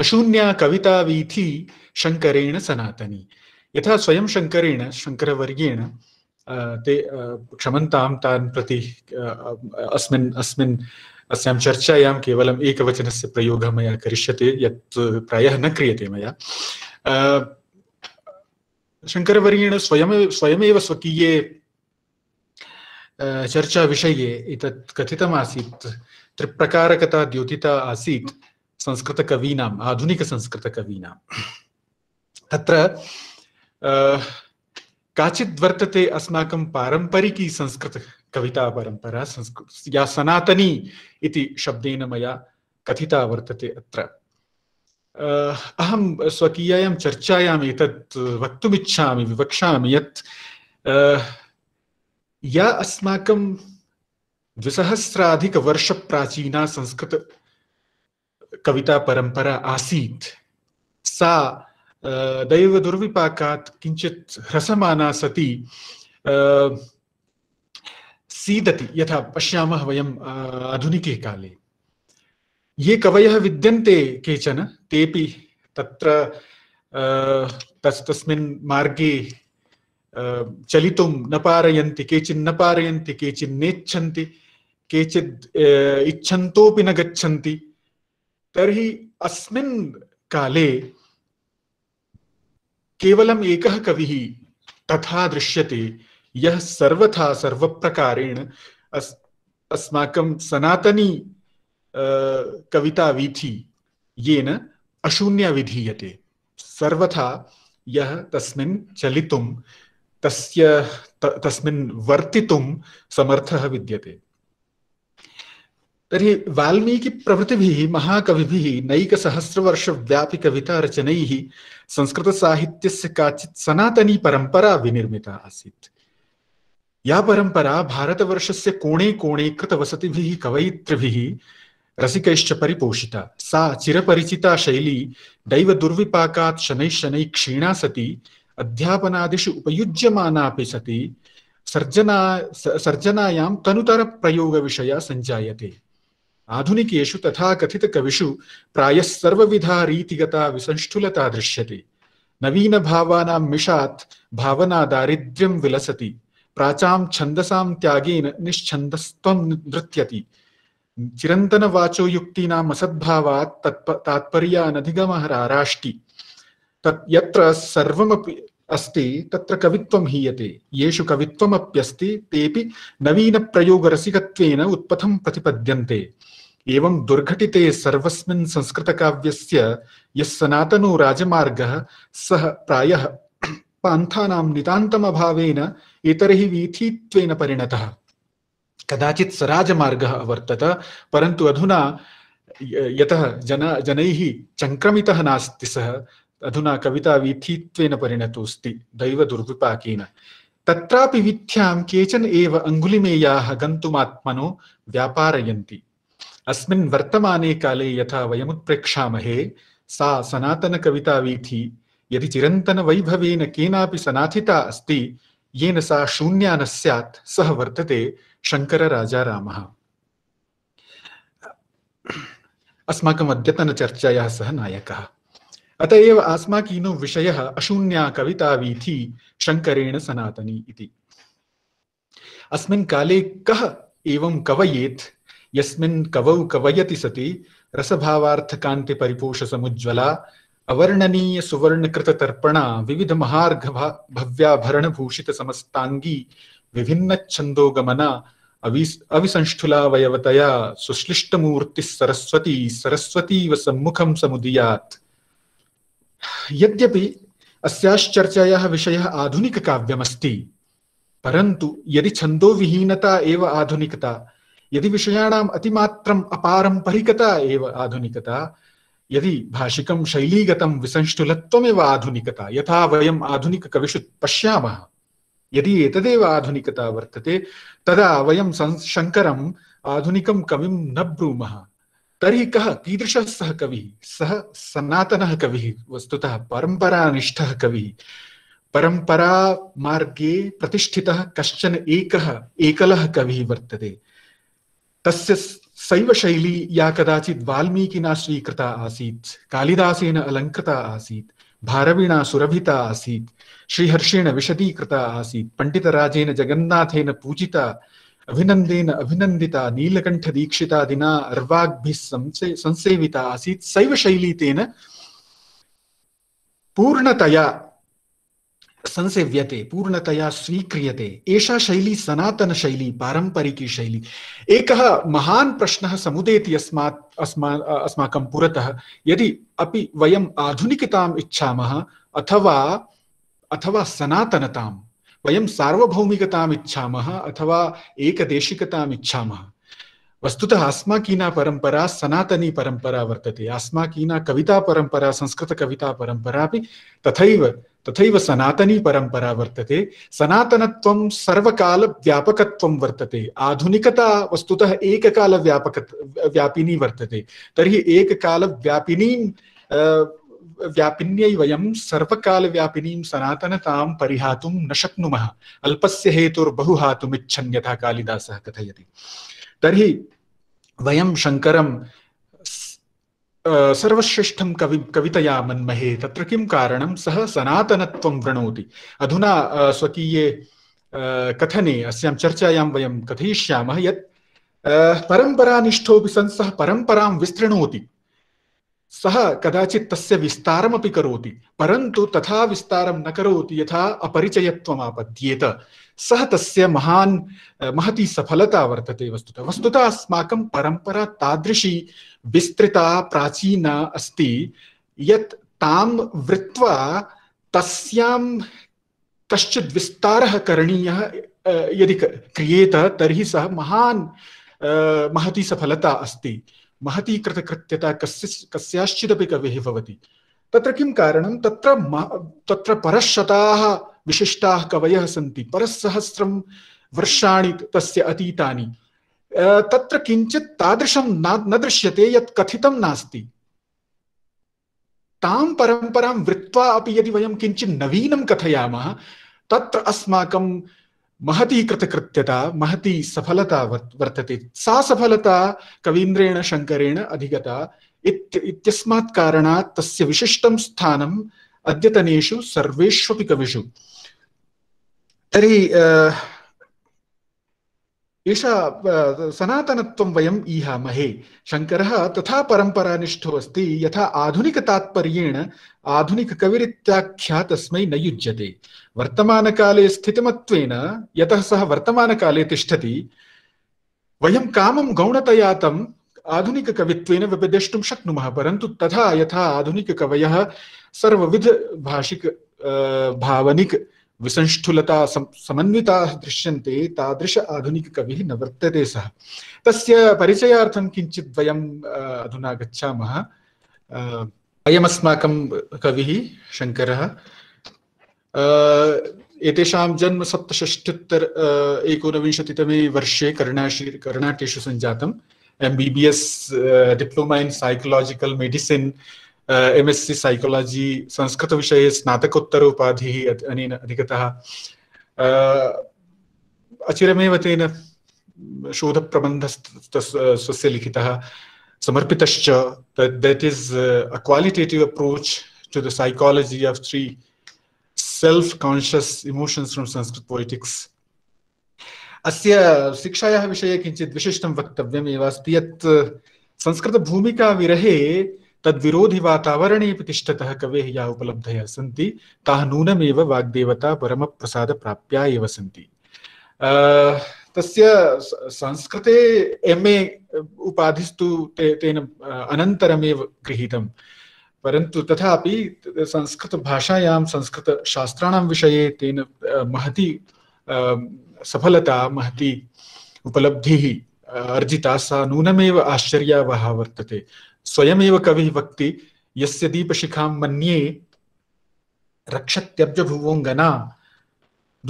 अशून्या कविता वीथि शंकरेण सनातनी यथा स्वयं शंकरेण शंकरवर्येण ते क्षमताम तान प्रति अस्मिन् अस्मिन् अस्यां चर्चायां केवलम् एकवचनस्य प्रयोगः मया करिष्यते यत् प्रायः न क्रियते मया शङ्करवर्येण स्वयमेव स्वयमेव स्वकीये चर्चा विषये एतत् कथितमासीत् त्रिप्रकारकता द्योतिता आसीत् संस्कृतकवीनाम् आधुनिकसंस्कृतकवीनां तत्र काचित् वर्तते अस्माकं पारम्परिकी संस्कृतकवितापरम्परा संस्कृत या सनातनी इति शब्देन मया कथिता वर्तते अत्र अहं स्वकीयायां चर्चायाम् एतत् वक्तुमिच्छामि विवक्षामि यत् या अस्माकं द्विसहस्राधिकवर्षप्राचीना संस्कृत कविता परंपरा आसी सा दैव किञ्चित् ह्रसमाना सती सीदति यथा पश्यामः वयम् आधुनिके काले ये कवयः विद्यन्ते केचन तेपि तत्र तस् तस्मिन् मार्गे चलितुं न पारयन्ति केचिन्न पारयन्ति केचिन्नेच्छन्ति केचिद् इच्छन्तोऽपि न गच्छन्ति तर्हि अस्मिन् काले केवलम एकः कविः तथा दृश्यते यः सर्वथा सर्वप्रकारेण अस् अस्माकं सनातनी कविता कवितावीथि येन अशून्या विधीयते सर्वथा यः तस्मिन् चलितुं तस्य त, तस्मिन् वर्तितुं समर्थः विद्यते सहस्रवर्ष व्यापी कविता रचन संस्कृत साहित्य काचि सनातनी परंपरा विनिर्मिता आसी या परम्परा से कोणे कोणे कृतवसति कवयित्री रसिक परिपोषिता सा चिपरिचिता शैली दैवदुर्विपाकात् शनैः शनैः क्षीणा सती अध्यापनादिषु उपयुज्यमानापि सती सर्जना सर्जनायां विषया सञ्जायते आधुनिकेषु तथा कथितकविषु प्राय सर्वविधा रीतिगता विसंष्ठुलता दृश्यते नवीनभावानां भावना दारिद्र्यं विलसति प्राचां छन्दसां त्यागेन निश्छन्दस्त्वं नृत्यति वाचो युक्तीनाम् असद्भावात् तत्प तात्पर्यानधिगमः राराष्टि तत् यत्र सर्वमपि अस्ति तत्र कवित्वं हीयते येषु कवित्वमप्यस्ति तेऽपि नवीनप्रयोगरसिकत्वेन उत्पथं प्रतिपद्यन्ते एवं दुर्घटिते सर्वस्मिन् संस्कृत काव्यस्य यः सनातनो राजमार्गः सः प्रायः पान्थानां नितान्तमभावेन इतरैः वीथीत्वेन परिणतः कदाचित् स राजमार्गः अवर्तत परन्तु अधुना यतः जन जनैः चङ्क्रमितः नास्ति सः अधुना कविता कवितावीथीत्वेन परिणतोऽस्ति दैवदुर्विपाकेन तत्रापि वीथ्यां केचन एव अङ्गुलिमेयाः गन्तुमात्मनो व्यापारयन्ति अस्मिन् वर्तमाने काले यथा वयमुत्प्रेक्षामहे सा सनातन कविता वीथी यदि चिरंतन वैभवेन केनापि सनाथिता अस्ति येन सा शून्या न स्यात् सः वर्तते शंकर राजा रामः अस्माकम् अद्यतन चर्चायाः सह नायकः अत एव अस्माकीनो विषयः अशून्या कविता वीथी शंकरेण सनातनी इति अस्मिन् काले कः एवं कवयेत् यस्मिन् कवौ कवयति सति समुज्वला अवर्णनीय सुवर्णकृत तर्पणा विविध महार्घ भव्याभरण भूषित समस्तांगी विभिन्न छंदो गमना अविसंष्ठुला वयवतया सुश्लिष्ट मूर्ति सरस्वती सरस्वती व सम्मुखम समुदीयात यद्यपि अस्याश्चर्चायाः विषयः काव्यमस्ति परंतु यदि छंदो विहीनता एव आधुनिकता यदि विषयाणाम अतिमात्रम अपारंपरिकता एव आधुनिकता यदि भाषिकं शैलीगतं विसंष्टुलत्वमेव आधुनिकता यथा वयम् आधुनिककविषु पश्यामः यदि एतदेव आधुनिकता वर्तते तदा वयं शङ्करम् आधुनिकं कविं न ब्रूमः तर्हि कः कीदृशः सः कविः सः सनातनः कविः वस्तुतः परम्परानिष्ठः कविः परम्परामार्गे प्रतिष्ठितः कश्चन एकः एकलः कविः वर्तते तस्य सैव शैली या कदाचित् वाल्मीकिना स्वीकृता आसीत् कालिदासेन अलङ्कृता आसीत् भारविणा सुरभिता आसीत् श्रीहर्षेण विशदीकृता आसीत् पण्डितराजेन जगन्नाथेन पूजिता अभिनन्देन अभिनन्दिता दिना अर्वाग्भिः संसे संसेविता आसीत् सैव शैली तेन पूर्णतया संसेव्यते पूर्णतया स्वीक्रियते एषा शैली सनातन शैली पारंपरिकी शैली एक महान प्रश्न समुदेति अस्मात् अस्मा अस्माकं पुरतः यदि अपि वयम् आधुनिकताम् इच्छामः अथवा अथवा सनातनतां वयं सार्वभौमिकताम् इच्छामः अथवा एकदेशिकताम् इच्छामः वस्तुतः अस्माकीना परंपरा सनातनी परम्परा वर्तते अस्माकीना कविता परंपरा भी तथैव तथैव सनातनी परम्परा वर्तते सनातनत्वं सर्वकालव्यापकत्वं वर्तते आधुनिकता वस्तुतः व्यापक व्यापिनी वर्तते तर्हि एककालव्यापिनीं व्यापिन्यै वयं सर्वकालव्यापिनीं सनातनतां परिहातुं न शक्नुमः अल्पस्य हेतुर्बहुहातुमिच्छन् यथा कालिदासः कथयति तर्हि वयं शङ्करं सर्वश्रेष्ठं कवि कवितया मन्महे तत्र किं कारणं सः सनातनत्वं वृणोति अधुना स्वकीये कथने अस्यां चर्चायां वयं कथयिष्यामः यत् परम्परानिष्ठोऽपि सन् सः परम्परां विस्तृणोति सः कदाचित् तस्य विस्तारमपि करोति परन्तु तथा विस्तारं न करोति यथा अपरिचयत्वमापद्येत सह तस्य महान महती सफलता वर्तते वस्तुतः वस्तुतः अस्माकं परंपरा तादृशी विस्तृता प्राचीना अस्ति यत् ताम वृत्वा तस्यां कश्चित् विस्तारः करणीयः यदि क्रियेत तर्हि सः महान महती सफलता अस्ति महती कृतकृत्यता कस्य कस्याश्चिदपि कविः भवति तत्र किं कारणं तत्र तत्र परश्शताः विशिष्टा कवय सी परसहस्रं वर्षाणि तस्य अतीतानि तत्र किञ्चित् तादृशं न न दृश्यते यत् कथितं नास्ति तां परम्परां वृत्त्वा अपि यदि वयं किञ्चित् नवीनं कथयामः तत्र अस्माकं महती कृतकृत्यता महती सफलता वर्तते सा सफलता कवीन्द्रेण शङ्करेण अधिगता इत् इत्यस्मात् कारणात् तस्य विशिष्टं स्थानम् अद्यतनेषु सर्वेष्वपि कविषु तर्हि एषा सनातनत्वं वयम् ईहामहे शङ्करः तथा परम्परानिष्ठो अस्ति यथा आधुनिकतात्पर्येण आधुनिककविरीत्या ख्यातस्मै न युज्यते वर्तमानकाले स्थितिमत्वेन यतः सः वर्तमानकाले तिष्ठति वयं कामं गौणतया तम् आधुनिककवित्वेन व्यपदेष्टुं शक्नुमः परन्तु तथा यथा आधुनिककवयः सर्वविधभाषिक भावनिक विसंष्ठुलता समन्विताः दृश्यन्ते तादृश आधुनिककविः न वर्तते सः तस्य परिचयार्थं किञ्चित् वयम् अधुना गच्छामः अयमस्माकं कविः शङ्करः एतेषां जन्म सप्तषष्ट्युत्तर एकोनविंशतितमे वर्षे कर्णाशी कर्णाटेषु सञ्जातम् M B B S diploma in psychological medicine एस सी सि संस्कृत विषय स्नातकोत्तर उपाधि अनेन अधिगतः अचिरमेव तेन शोधप्रबन्धः स्वस्य लिखितः समर्पितश्च that is a qualitative approach to the psychology of three self conscious emotions from Sanskrit politics अस्य शिक्षायाः विषये किञ्चित् विशिष्टं वक्तव्यम् एव अस्ति यत् संस्कृतभूमिकाविरहे तद्विरोधि वातावरणे तिष्ठतः कवे या उपलब्धयः सी ताः नूनमेव वाग्देवता परमप्रसादप्राप्या एव सन्ति तस्य संस्कृते एम ए उपाधिस्तु ते तेन अनन्तरमेव गृहीतं परन्तु तथापि संस्कृतभाषायां संस्कृतशास्त्राणां विषये तेन महती सफलता महती उपलब्धिः अर्जिता सा नूनमेव आश्चर्यावहा वर्तते स्वयमेव कवि वक्ति यस्य दीपशिखां मन्ये रक्षत्यब्जभुवोऽङ्गना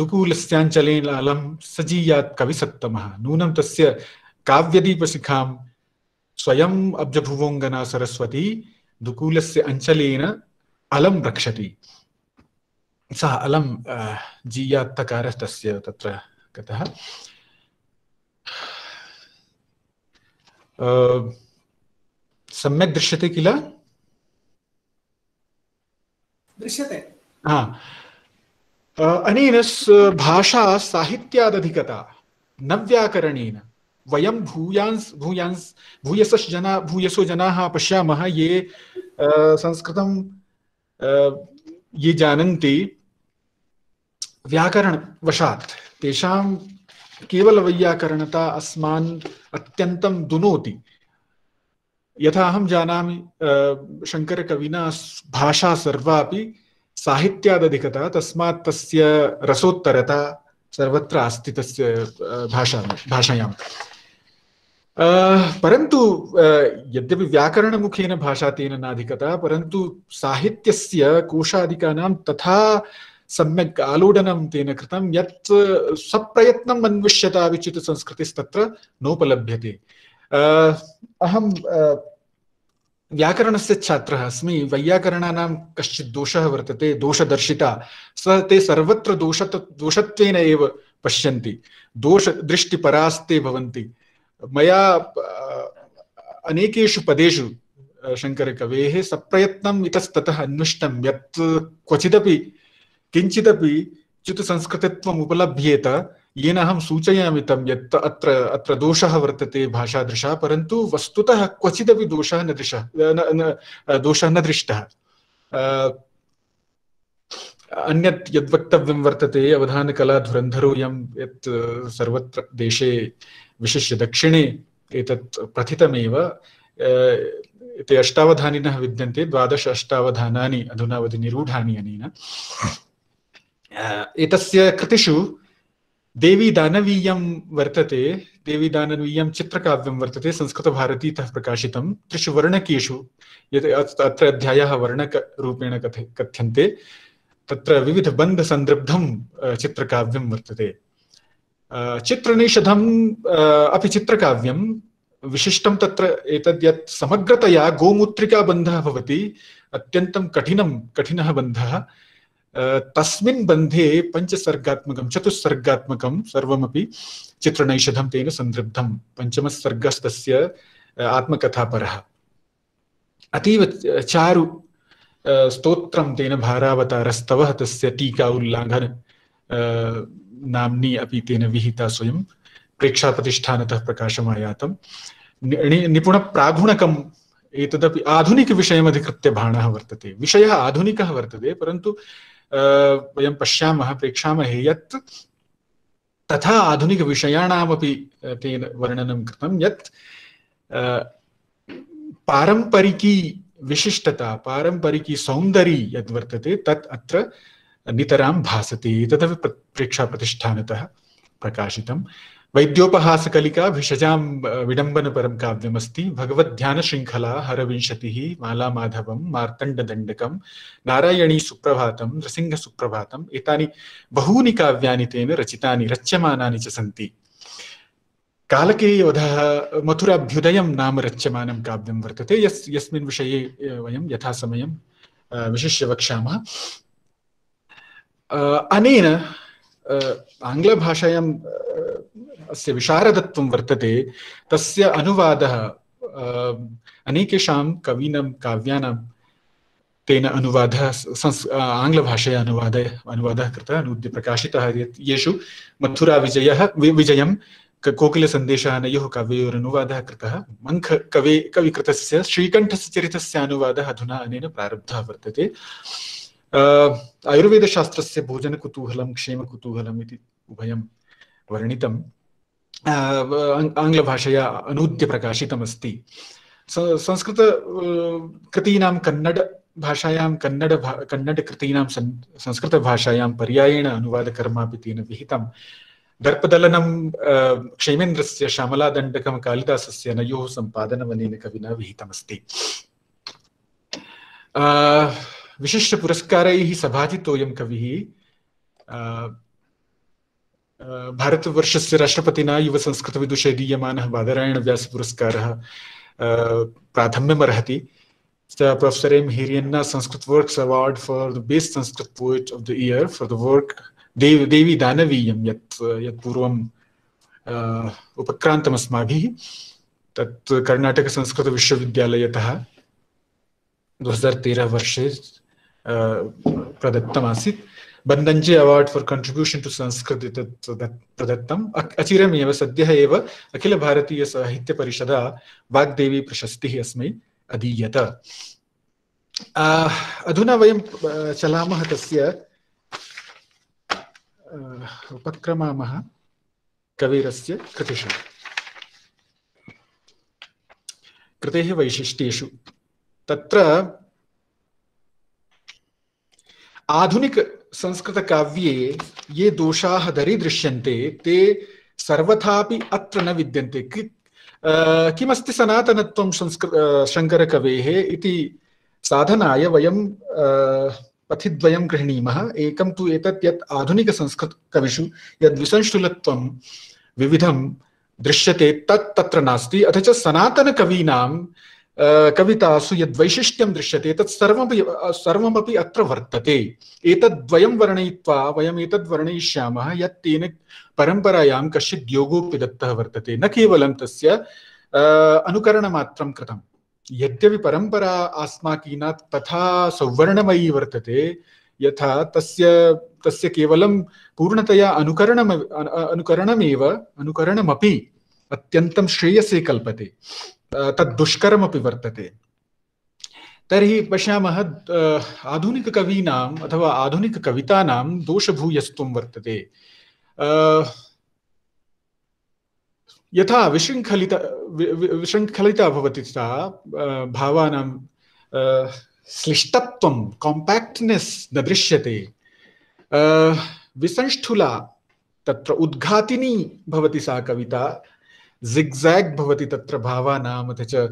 दुकूलस्याञ्चले लालं सजीयात् कविसत्तमः नूनं तस्य काव्यदीपशिखां स्वयम् अब्जभुवोऽङ्गना सरस्वती दुकूलस्य अञ्चलेन अलं रक्षति सः अलम जीयात्तकारः तस्य तत्र गतः दृश्य दृश्यते किल दृश्यते हा अनेन भाषा साहित्यादधिकता न व्याकरणेन वयं भूयांस भूयांस भूयसश् जना भूयसो जनाः पश्यामः ये संस्कृतं ये जानन्ति व्याकरणवशात् तेषां केवलवैयाकरणता अस्मान् अत्यन्तं दुनोति यथा अहं जानामि शङ्करकविना भाषा सर्वा अपि साहित्यादधिकता तस्मात् तस्य रसोत्तरता सर्वत्र अस्ति तस्य भाषा भाषायां परन्तु यद्यपि व्याकरणमुखेन भाषा तेन नाधिकता परन्तु साहित्यस्य कोशादिकानां तथा सम्यक् आलोडनं तेन कृतं यत् सप्रयत्नम् अन्विष्यता विचितसंस्कृतिस्तत्र नोपलभ्यते अहं व्याकरणस्य छात्रः अस्मि वैयाकरणानां कश्चित् दोषः वर्तते दोषदर्शिता स ते सर्वत्र दोष दोषत्वेन एव पश्यन्ति दोषदृष्टिपरास्ते भवन्ति मया अनेकेषु पदेषु शङ्करकवेः सप्रयत्नम् इतस्ततः अन्विष्टं यत् क्वचिदपि किञ्चिदपि च्युतसंस्कृतत्वम् उपलभ्येत येन अहं सूचयामि तं यत् अत्र अत्र दोषः वर्तते भाषादृशः परन्तु वस्तुतः क्वचिदपि दोषः न दृशः दोषः न दृष्टः अन्यत् यद्वक्तव्यं वर्तते अवधानकलाधुरन्धरो यं यत् सर्वत्र देशे विशिष्य दक्षिणे एतत् प्रथितमेव ते अष्टावधानिनः विद्यन्ते द्वादश अष्टावधानानि अधुना अधुनावधि निरूढानि अनेन एतस्य कृतिषु देवी दानवीयं वर्तते देवी दानवीयं चित्रकाव्यं वर्तते संस्कृतभारतीतः प्रकाशित त्रिषु वर्णकेषु यत् अत्र अध्यायाः वर्णकरूपेण कथ कथ्यन्ते तत्र विविधबन्धसन्दृब्धं चित्रकाव्यं वर्तते चित्रनिषधम् अपि चित्रकाव्यं विशिष्टं तत्र एतद् यत् समग्रतया गोमूत्रिका गोमूत्रिकाबन्धः भवति अत्यन्तं कठिनं कठिनः बन्धः तस्मिन् बन्धे पञ्चसर्गात्मकं चतुस्सर्गात्मकं सर्वमपि चित्रणैषधं तेन सन्दृब्धं पञ्चमसर्गस्तस्य आत्मकथापरः अतीव चारु स्तोत्रं तेन भारावतारस्तवः तस्य टीका उल्लाङ्घन नाम्नी अपि तेन विहिता स्वयं प्रेक्षाप्रतिष्ठानतः प्रकाशमायातं निपुणप्रागुणकम् एतदपि आधुनिकविषयमधिकृत्य बाणः वर्तते विषयः आधुनिकः वर्तते परन्तु वयं पश्यामः प्रेक्षामहे यत् तथा आधुनिकविषयाणामपि तेन वर्णनं कृतं यत् पारम्परिकी विशिष्टता पारम्परिकी सौन्दरी यद्वर्तते तत् अत्र नितरां भासते तदपि प्रेक्षाप्रतिष्ठानतः प्रकाशितं वैद्योपहासकलिका विडंबन परम काव्यमस्ति मार्तंड हरविंशतिः नारायणी मार्तण्डदण्डकं नृसिंह सुप्रभात एतानि बहूनि काव्यानि तेन रचितानि रच्यमानानि च सन्ति कालकेयोधः मथुराभ्युदयं नाम रच्यमानं काव्यं वर्तते यस् यस्मिन् विषये वयं यथासमयं विशिष्य वक्ष्यामः अनेन आङ्ग्लभाषायां अस्य विशारदत्वं वर्तते तस्य अनुवादः अं, अनेकेषां कवीनां काव्यानां तेन अनुवादः संस् आङ्ग्लभाषया अनुवादः अनुवादः कृतः अनूद्य प्रकाशितः येषु मथुराविजयः विजयं कोकिलसन्देशानयोः काव्ययोरनुवादः कृतः मङ्ख कवे कविकृतस्य श्रीकण्ठस्य चरितस्य अनुवादः अधुना अनेन प्रारब्धः वर्तते आयुर्वेदशास्त्रस्य भोजनकुतूहलं क्षेमकुतूहलम् इति उभयं वर्णितं आङ्ग्लभाषया अनूद्य प्रकाशितमस्ति संस्कृत कृतीनां कन्नड भाषायां कन्नड भा, कन्नडकृतीनां सं संस्कृतभाषायां पर्यायेण अनुवादकर्म अपि तेन विहितं दर्पदलनं क्षेमेन्द्रस्य श्यामलादण्डकं कालिदासस्य नयोः सम्पादनमनेन कविना विहितमस्ति विशिष्टपुरस्कारैः सभाजितोऽयं कविः भारतवर्षस्य राष्ट्रपतिना युवसंस्कृतविदुषे दीयमानः बादरायणव्यासपुरस्कारः प्राथम्यमर्हति च professor M Hiriyanna Sanskrit works award for the best Sanskrit poet of the year for the work देव देवी दानवीयं यत् यत् पूर्वं उपक्रान्तमस्माभिः तत् कर्णाटकसंस्कृतविश्वविद्यालयतः दो हज़ार तेरह वर्षे प्रदत्तमासीत् बन्धञ्जे अवार्ड् फार् कण्ट्रिब्यूशन् टु संस्कृति तत् प्रदत्तम् अचिरमेव सद्यः एव अखिलभारतीयसाहित्यपरिषदा वाग्देवी प्रशस्तिः अस्मै अदीयत अधुना वयं चलामः तस्य उपक्रमामः कवीरस्य कृतिषु कृतेः वैशिष्ट्येषु तत्र आधुनिक संस्कृत काव्ये ये दोषा दरीदृश्यन्ते ते सर्वथापि अत्र न विद्यन्ते कि किमस्ति सनातनत्वं संस्कृत शङ्करकवेः इति साधनाय वयं पथिद्वयं गृह्णीमः एकं तु एतत् यत् आधुनिकसंस्कृतकविषु यद्विसंशुलत्वं विविधं दृश्यते तत् तत्र नास्ति अथ च सनातनकवीनां कवितासु यद्वैशिष्ट्यं दृश्यते तत् सर्वमपि सर्वमपि अत्र वर्तते एतद्वयं वर्णयित्वा वयम् एतद् वर्णयिष्यामः यत् तेन परम्परायां कश्चित् योगोऽपि दत्तः वर्तते न केवलं तस्य अनुकरणमात्रं कृतं यद्यपि परम्परा अस्माकीना तथा सौवर्णमयी वर्तते यथा तस्य तस्य केवलं पूर्णतया अनुकरणम् अनुकरणमेव अनुकरणमपि अत्यन्तं श्रेयसे कल्पते तद्दुष्करमपि वर्तते तर्हि पश्यामः आधुनिककवीनाम् अथवा आधुनिककवितानां दोषभूयस्त्वं वर्तते यथा विशृङ्खलित विशृङ्खलिता भवति सा भावानां श्लिष्टत्वं काम्पाक्ट्नेस् न दृश्यते विसंष्ठुला तत्र उद्घातिनी भवति सा कविता जिग्जैग भवति तत्र भावानाम् अथ च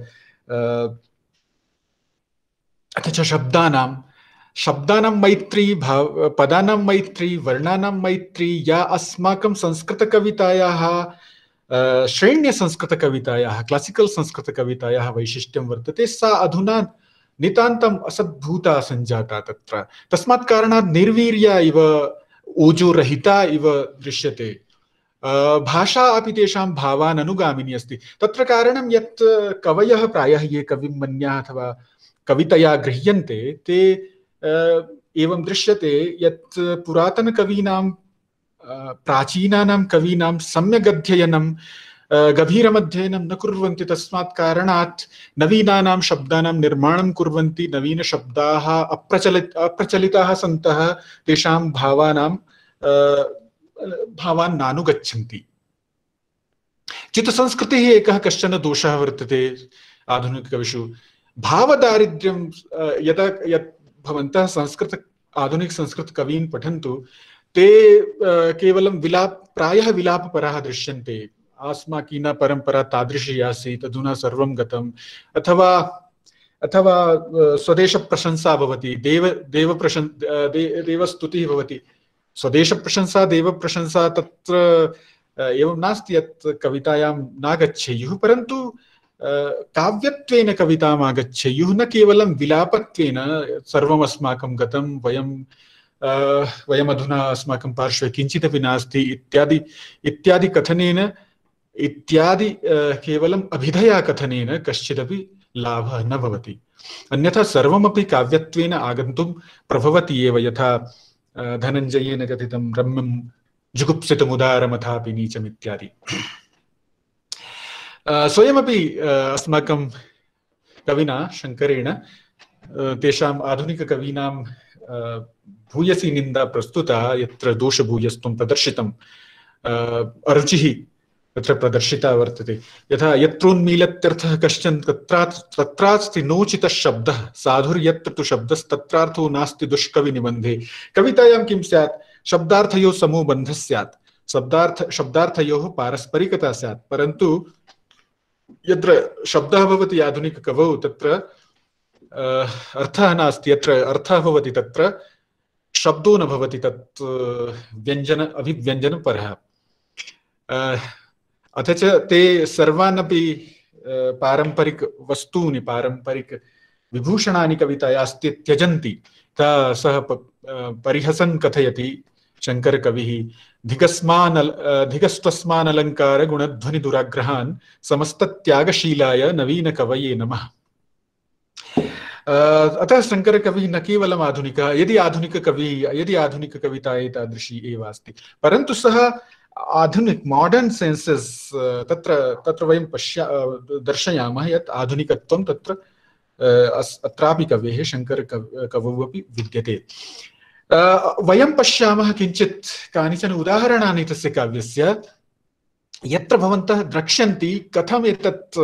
अथ च शब्दानां शब्दानां मैत्री भाव पदानां मैत्री वर्णानां मैत्री या अस्माकं संस्कृतकवितायाः श्रेण्यसंस्कृतकवितायाः क्लासिकल् संस्कृतकवितायाः वैशिष्ट्यं वर्तते सा अधुना नितान्तम् असद्भूता सञ्जाता तत्र तस्मात् कारणात् निर्वीर्या इव ऊजुरहिता इव दृश्यते भाषा अभी तेषां भावान् अनुगामिनी अस्ति तत्र कारणं यत् कवयः प्रायः ये कविं मन्याः अथवा कवितया गृह्यन्ते ते एवं दृश्यते यत् पुरातनकवीनां प्राचीनानां कवीनां सम्यक् अध्ययनं गभीरमध्ययनं न कुर्वन्ति तस्मात् कारणात् नवीनानां शब्दानां निर्माणं कुर्वन्ति नवीनशब्दाः अप्रचलित अप्रचलिताः सन्तः तेषां भावानां भावान् नानुगच्छन्ति चित्तसंस्कृतिः एकः कश्चन दोषः वर्तते आधुनिककविषु भावदारिद्र्यं यदा यत् भवन्तः संस्कृत आधुनिकसंस्कृतकवीन् पठन्तु ते केवलं विलाप प्रायः विलापपराः दृश्यन्ते आस्माकीना परम्परा तादृशी आसीत् अधुना सर्वं गतम् अथवा अथवा स्वदेशप्रशंसा भवति देव देवप्रशं दे, देवस्तुतिः भवति स्वदेश प्रशंसा देव प्रशंसा तत्र एवं नास्ति यत् कवितायां नागच्छेयुः परन्तु काव्यत्वेन कविताम् आगच्छेयुः न केवलं विलापत्वेन सर्वम् अस्माकं गतं वयं वयमधुना अस्माकं पार्श्वे किञ्चिदपि नास्ति इत्यादि इत्यादि कथनेन इत्यादि केवलम् अभिधया कथनेन कश्चिदपि लाभः न भवति अन्यथा सर्वमपि काव्यत्वेन आगन्तुं प्रभवति एव यथा कथित कथितं जुगुप्सित जुगुप्सितमुदारमथापि नीचम इत्यादि स्वयं अस्माक कविना शङ्करेण तेषाम् आधुनिककवीनां भूयसी निन्दा प्रस्तुता यत्र दोषभूयस्त्वं प्रदर्शितं अरुचिः तत्र प्रदर्शिता वर्तते यथा यत्रोन्मीलत्यर्थः कश्चन तत्रा तत्रास्ति नोचितः शब्दः साधुर्यत्र तु शब्दस्तत्रार्थो नास्ति दुष्कविनिबन्धे कवितायां किं स्यात् शब्दार्थयोः समूहबन्धः स्यात् शब्दार्थ शब्दार्थयोः पारस्परिकता स्यात् परन्तु यत्र शब्दः भवति आधुनिककवौ तत्र अर्थः नास्ति यत्र अर्थः भवति तत्र शब्दो न भवति तत् व्यञ्जन अभिव्यञ्जनपरः अथ च ते सर्वानपि पारम्परिकवस्तूनि पारम्परिकविभूषणानि कविताया अस्ति त्यजन्ति ता सः परिहसन् कथयति शङ्करकविः धिगस्मान् धिगस्त्वस्मान् अलङ्कारगुणध्वनिदुराग्रहान् समस्तत्यागशीलाय नवीनकवये नमः अतः शंकर कवि न केवलम आधुनिक यदि आधुनिक कवि यदि आधुनिक कविता एतादृशी एव अस्ति परन्तु सः आधुनिक मॉडर्न सेंसेस तत्र तत्र वयं पश्या दर्शयामः यत् आधुनिकत्वं तत्र अत्रापि कवेः शङ्करकव कवौ अपि विद्यते वयं पश्यामः किञ्चित् कानिचन उदाहरणानि तस्य काव्यस्य यत्र भवन्तः द्रक्ष्यन्ति कथम् एतत्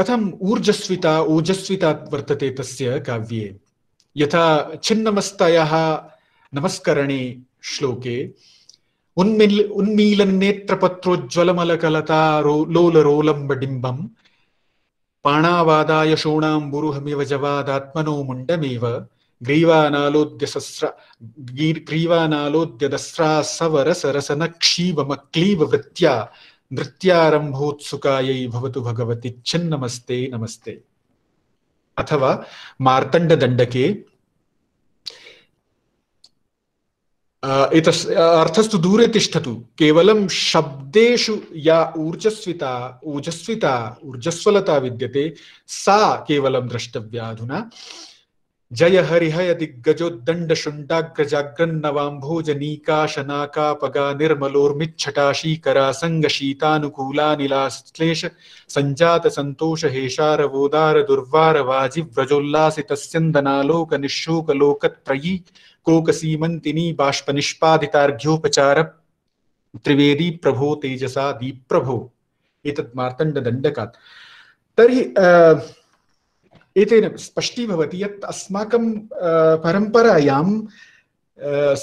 कथम् ऊर्जस्विता ओजस्विता वर्तते तस्य काव्ये यथा छिन्नमस्तयः नमस्करणे श्लोके उन्मिल उन्मीलन नेत्रपत्रोज्ज्वलमलकलतारो लोलरोलम्बडिम्बम् पाणावादाय शोणाम्बुरुहमिव जवादात्मनो मुण्डमेव ग्रीवानालोद्यसस्र ग्रीवानालोद्यदस्रासवरसरसनक्षीवमक्लीबवृत्या नृत्यारम्भोत्सुकायै भवतु भगवति छिन्नमस्ते नमस्ते अथवा मार्तण्डदण्डके अर्थस्तु दूरे तिष्ठतु केवलं शब्देषु या ऊर्जस्विता ऊर्जस्विता ऊर्जस्वलता विद्यते सा केवलं द्रष्टव्या अधुना जय हरिहय दिग्गजोद्दण्डशुण्डाग्रजाग्रन्नवाम्भोजनीकाशनाकापगा निर्मलोर्मिच्छटा शीकरा सङ्गशीतानुकूला निलाश्लेष सञ्जातसन्तोषहेशारवोदारदुर्वारवाजिव्रजोल्लासितस्यन्दनालोकनिःशोकलोकत्रयी कोकसीमंतिनी बाष्प निष्पादितार्घ्योपचार त्रिवेदी प्रभो तेजसा दीप प्रभो एक मतंड तर्हि एतेन स्पष्टीभवति यत् अस्माकं परम्परायां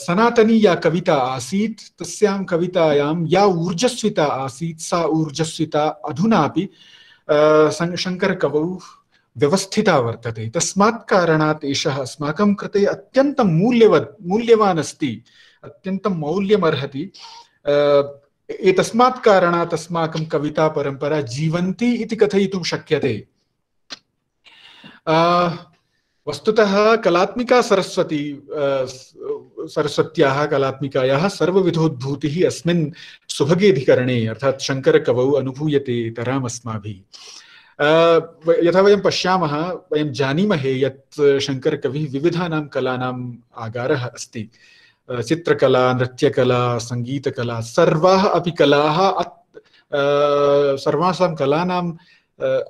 सनातनी या कविता आसी तस्यां कवितायां या ऊर्जस्विता आसी सा ऊर्जस्विता अधुना शंकर शङ्करकवौ व्यवस्थिता वर्तते तस्मात् कारणात् एषः अस्माकं कृते अत्यन्तं मूल्यवत् मूल्यवान् अस्ति अत्यन्तं मौल्यमर्हति एतस्मात् कारणात् अस्माकं कवितापरम्परा जीवन्ती इति कथयितुं शक्यते वस्तुतः कलात्मिका सरस्वती सरस्वत्याः कलात्मिकायाः सर्वविधोद्भूतिः अस्मिन् सुभगेऽधिकरणे अर्थात् शङ्करकवौ अनुभूयते तराम् अस्माभिः यथा वयं पश्यामः वयं जानीमहे यत् शङ्करकविः विविधानां कलानाम् आगारः अस्ति चित्रकला नृत्यकला सङ्गीतकला सर्वाः अपि कलाः सर्वासां कलानाम्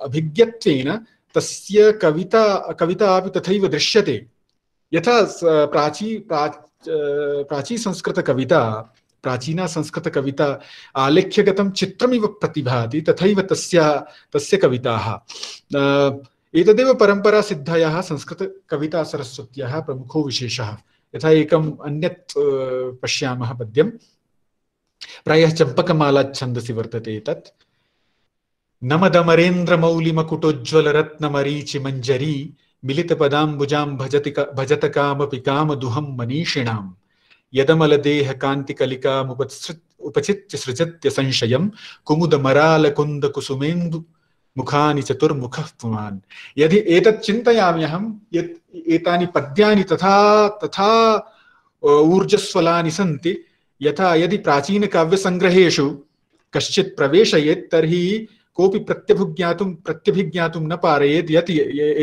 अभिज्ञत्वेन तस्य कविता कविता अपि तथैव दृश्यते यथा प्राची संस्कृत प्राचीसंस्कृतकविता प्राचीना संस्कृत संस्कृतकविता आलेख्यगतं चित्रमिव प्रतिभाति तथैव तस्य तस्य कविताः एतदेव कविता संस्कृतकवितासरस्वत्याः प्रमुखो विशेषः यथा एकम् अन्यत् पश्यामः पद्यं प्रायः चम्पकमालाच्छन्दसि वर्तते तत् नमदमरेन्द्रमौलिमकुटोज्ज्वलरत्नमरीचिमञ्जरी मिलितपदाम्बुजां भजति भजत कामपि कामदुहं मनीषिणाम् यदमलदेह कान्तिकलिका मुपत्सृत् उपचित्य सृजत्य संशयं कुमुदमरालकुन्दकुसुमेन्दु मुखानि चतुर्मुखः पुमान् यदि एतत् चिन्तयाम्यहं यत् एतानि पद्यानि तथा तथा ऊर्जस्वला सी यथा यदि प्राचीनकाव्यसङ्ग्रहेषु कश्चित् प्रवेशयेत् तर्हि कोऽपि प्रत्यभिज्ञातुं प्रत्यभिज्ञातुं न पारयेत् यत्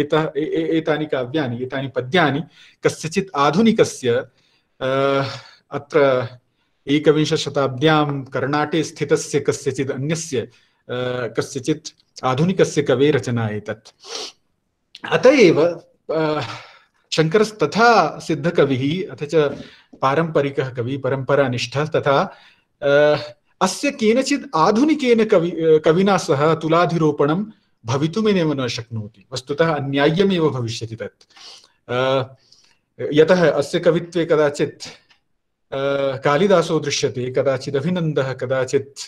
एता एतानि काव्यानि एतानि पद्यानि कस्यचित् आधुनिकस्य अत्र एकविंशशताब्द्यां कर्णाटे स्थितस्य कस्यचित् अन्यस्य कस्यचित् आधुनिकस्य कवे रचना एतत् अत एव शङ्करस्तथा सिद्धकविः अथ च पारम्परिकः कविः परम्परानिष्ठः तथा अस्य केनचित् आधुनिकेन कवि कविना सह तुलाधिरोपणं भवितुमेव न शक्नोति वस्तुतः अन्याय्यमेव भविष्यति तत् यतः अस्य कवित्वे कदाचित् कालिदासो दृश्यते कदाचिदभिनन्दः कदाचित्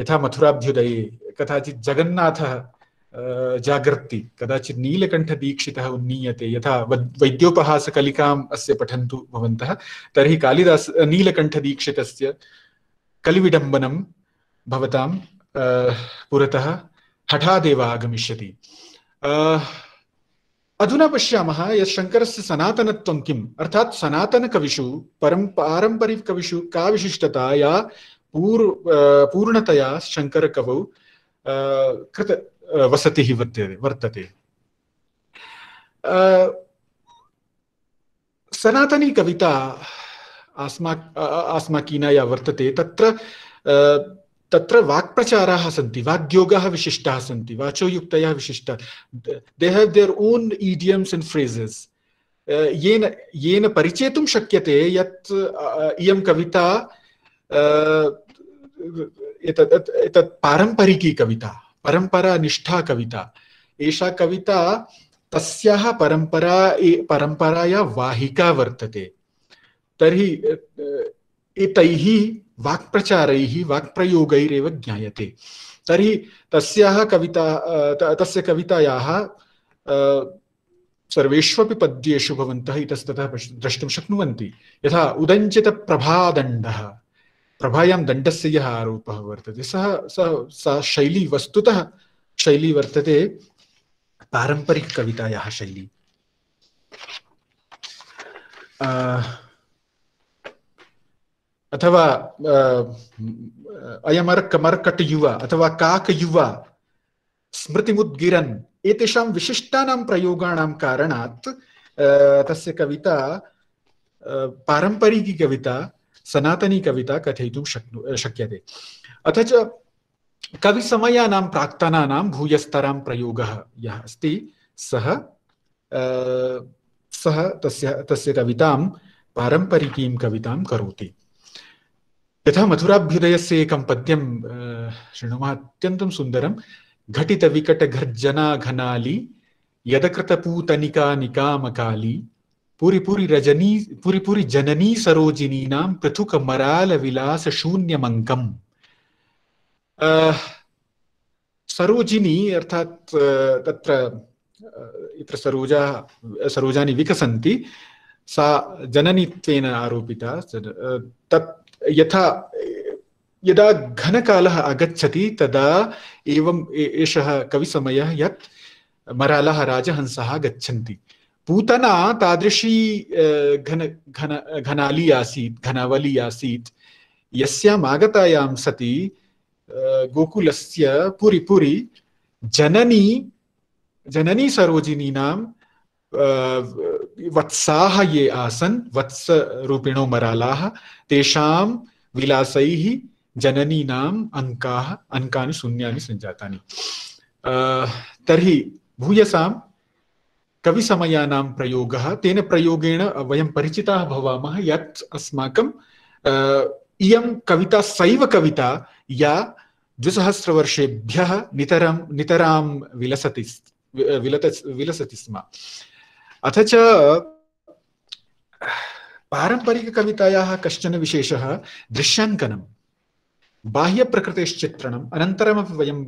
यथा मथुराभ्युदये कदाचित् जगन्नाथः जागर्ति कदाचित् नीलकण्ठदीक्षितः उन्नीयते यथा वैद्योपहासकलिकाम् अस्य पठन्तु भवन्तः तर्हि कालिदास नीलकण्ठदीक्षितस्य कलिविडम्बनं भवतां पुरतः हठादेव आगमिष्यति अधुना पश्यामः यत् शङ्करस्य सनातनत्वं किम् अर्थात् सनातनकविषु परं पारम्परिककविषु का विशिष्टता या पूर्व पूर्णतया शङ्करकवौ कृत वसतिः वर्तते वर्तते सनातनी कविता अस्मा अस्माकीना या वर्तते तत्र तत्र वाक्प्रचाराः सन्ति वाग्योगाः विशिष्टाः सन्ति वाचोयुक्तयः विशिष्टाः they have their own idioms and phrases येन येन परिचेतुं शक्यते यत् इयं कविता एतत् एतत् पारम्परिकी कविता परम्परानिष्ठा कविता एषा कविता तस्याः परम्परा परम्पराया वाहिका वर्तते तर्हि एतैः वाक् वाक्प्रयोगैरेव ज्ञायते तर्हि तस्याः कविता तस्य कवितायाः सर्वेष्वपि पद्येषु भवन्तः इतस्ततः द्रष्टुं शक्नुवन्ति यथा उदञ्चितप्रभादण्डः प्रभायां दण्डस्य यः आरोपः वर्तते सः सः सा शैली वस्तुतः शैली वर्तते पारम्परिककवितायाः शैली अथवा अयमर्क मर्कट युवा अथवा काक युवा काकयुव स्मृतिमुद्गिरन् एतेषां विशिष्टानां प्रयोगाणां कारणात् तस्य कविता पारम्परिकी कविता सनातनी कविता कथयितुं शक्नु शक्यते अथ च कविसमयानां प्राक्तनानां भूयस्तरां प्रयोगः यः अस्ति सः सः तस्य तस्य कवितां पारम्परिकीं कवितां करोति यथा से एक पद्यम अत्यंत सुंदर घटित विकट घर्जना घनाली यदकृत पूतनिका निकाम काली पूरी पूरी रजनी पूरी पूरी जननी सरोजिनी नाम पृथुक मराल विलास शून्य मंकम सरोजिनी अर्थात तत्र इत्र सरोजा सरोजानि विकसन्ति सा जननित्वेन आरोपिता तत् यथा यदा घनकालः आगच्छति तदा एवम् एषः कविसमयः यत् मरालः राजहंसः गच्छन्ति पूतना तादृशी घन घन घनाली आसीत् घनावली आसीत् यस्याम् आगतायां सति गोकुलस्य पुरिपुरि जननी जननी सरोजिनीनां वत्साः ये आसन वत्स रूपिणो मराला मरालाः तेषां विलासैः जननीनाम् अंका अङ्कानि शून्यानि सञ्जातानि तर्हि भूयसां कविसमयानां प्रयोग तेन प्रयोगेण वयम परिचिता भवाम यत् अस्माकं इयं कविता सैव कविता या द्विसहस्रवर्षेभ्यः नितरं नितरां विलसति विलत विलसति स्म अथ च पारम्परिककवितायाः कश्चन विशेषः दृश्याङ्कनं बाह्यप्रकृतेश्चित्रणम् अनन्तरमपि वयं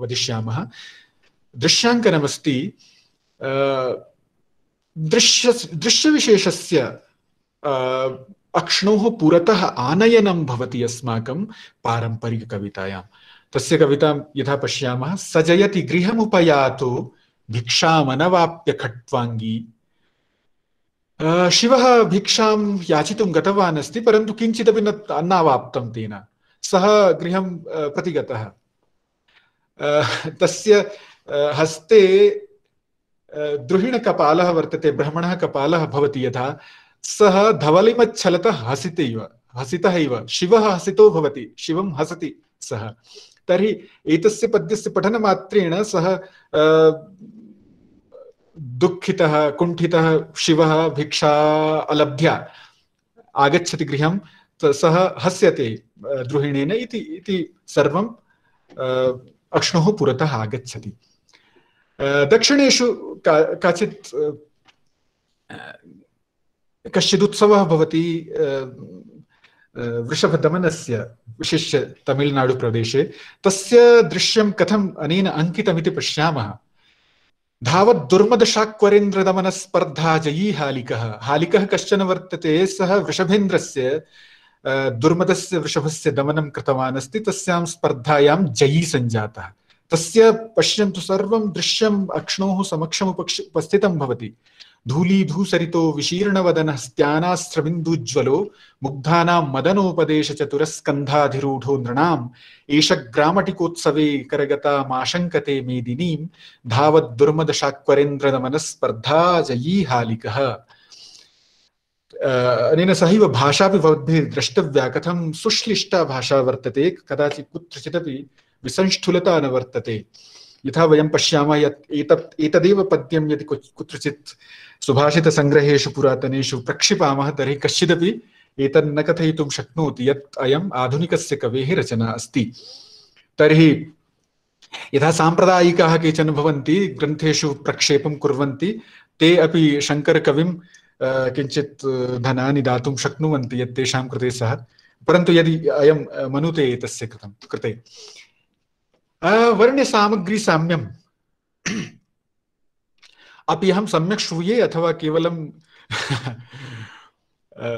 वदिष्यामः दृश्याङ्कनमस्ति दृश्य दृश्यविशेषस्य अक्ष्णोः पुरतः आनयनं भवति अस्माकं पारम्परिककवितायां तस्य कवितां यथा पश्यामः सजयति गृहमुपयातो भिक्षामनवाप्य खट्वाङ्गी शिवः भिक्षां याचितुं गतवान् अस्ति परन्तु किञ्चिदपि न अन्नावाप्तं तेन सः गृहं प्रति गतः तस्य हस्ते द्रुहिणकपालः वर्तते ब्रह्मणः कपालः भवति यथा सः धवलिमच्छलतः हसित इव शिव इव शिवः हसितो भवति शिवं हसति सः तर्हि एतस्य पद्यस्य दुखित कुण्ठितः शिव भिक्षा अलभ्य आगछति गृह सह हस्यते द्रोहिणेन सर्व इति सर्वं अक्ष्णोः पुरतः कचिदुत्सव दक्षिणेषु वृषभदमन से विशिष्य तमिलनाडु प्रदेश विशिष्य तमिळ्नाडुप्रदेशे तस्य दृश्यं अनेन अंकित पश्यामः धावत धावत् दुर्मदशाक्वरेन्द्रदमनस्पर्धा जयी हालिकः हालिकः कश्चन वर्तते सः वृषभेन्द्रस्य दुर्मदस्य वृषभस्य दमनं कृतवान् अस्ति तस्यां स्पर्धायां जयी संजाता तस्य पश्यन्तु सर्वं दृश्यम् अक्ष्णोः समक्षम् उपस्थितं भवति धूलीधूसरितो विशीर्णवदनस्त्यानास्त्रबिन्दुज्वलो मुग्धानां मदनोपदेशचतुरस्कन्धाधिरूढो नृणाम् एष ग्रामटिकोत्सवे करगतामाशङ्कते मेदिनीं धावद्दुर्मदशाक्वरेन्द्रनमनस्पर्धा जयीहालिकः अनेन सहैव भाषापि भवद्भिः द्रष्टव्या कथं सुश्लिष्टा भाषा वर्तते कदाचित् कुत्रचिदपि विसंष्ठुलता न वर्तते यथा वयं पश्यामः यत् एतत् एतदेव पद्यं यदि कुत्रचित् सुभाषित सुभाषितसङ्ग्रहेषु पुरातनेषु प्रक्षिपामः तर्हि कश्चिदपि एतन्न कथयितुं शक्नोति यत् अयम् आधुनिकस्य कवेः रचना अस्ति तर्हि यथा साम्प्रदायिकाः केचन भवन्ति ग्रन्थेषु प्रक्षेपं कुर्वन्ति ते अपि शङ्करकविं किञ्चित् धनानि दातुं शक्नुवन्ति यत् तेषां कृते सः परन्तु यदि अयं मनुते एतस्य कृतं कृते वर्ण्यसामग्रीसाम्यं अपि अहं सम्यक् श्रूये अथवा केवलं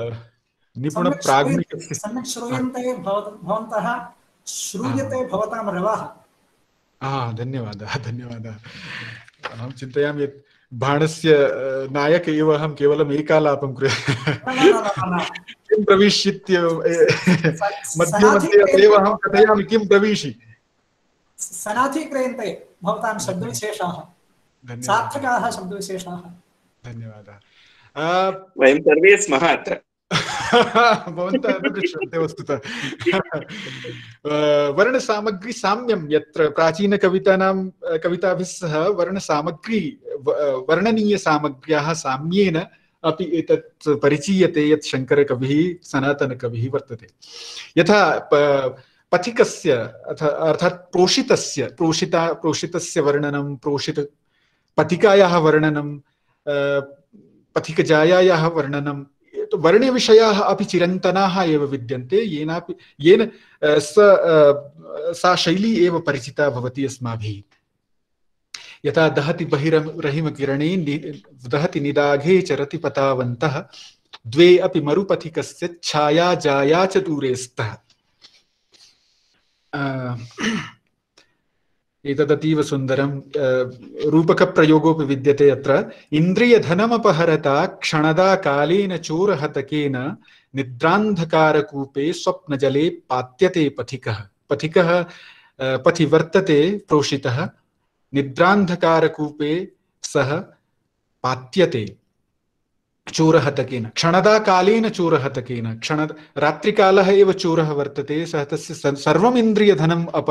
निपुण सम्यक् श्रूयन्ते भवन्तः श्रूयते भवतां रवः हा धन्यवादः धन्यवादः अहं चिन्तयामि यत् बाणस्य नायक एव अहं केवलम् एकालापं कृ किं प्रविशित्य मध्ये मध्ये एव अहं कथयामि किं प्रविशि भवतां शब्दविशेषाः सार्थकाः शब्दविशेषाः धन्यवादः वयं सर्वे स्मः अत्र भवन्तः न पृच्छन्ते वस्तुतः वर्णसामग्री साम्यं यत्र प्राचीनकवितानां कविताभिः सह वर्णसामग्री वर्णनीयसामग्र्याः साम्येन अपि एतत् परिचीयते यत् शङ्करकविः सनातनकविः वर्तते यथा पथिकस्य अथ अर्थात् प्रोषितस्य प्रोषिता प्रोषितस्य वर्णनं प्रोषित पथिकायाः वर्णनं पथिकजायायाः वर्णनं तो वर्ण्यविषयाः अपि चिरन्तनाः एव विद्यन्ते येनापि येन स सा शैली एव परिचिता भवति अस्माभिः यथा दहति बहिरहिमकिरणे दहति निदाघे चरति पतावन्तः द्वे अपि मरुपथिकस्य छाया जाया च दूरे स्तः एतदतीव सुन्दरं रूपकप्रयोगोऽपि विद्यते अत्र इन्द्रियधनमपहरता क्षणदा कालेन चोरहतकेन निद्रान्धकारकूपे स्वप्नजले पात्यते पथिकः पथिकः पथि वर्तते प्रोषितः निद्रान्धकारकूपे सः पात्यते चूरहतकेन क्षणदाकालेन चूरहतकेन क्षण रात्रिकालः एव चूरः वर्तते सः तस्य सर्वम् इन्द्रियधनम् अप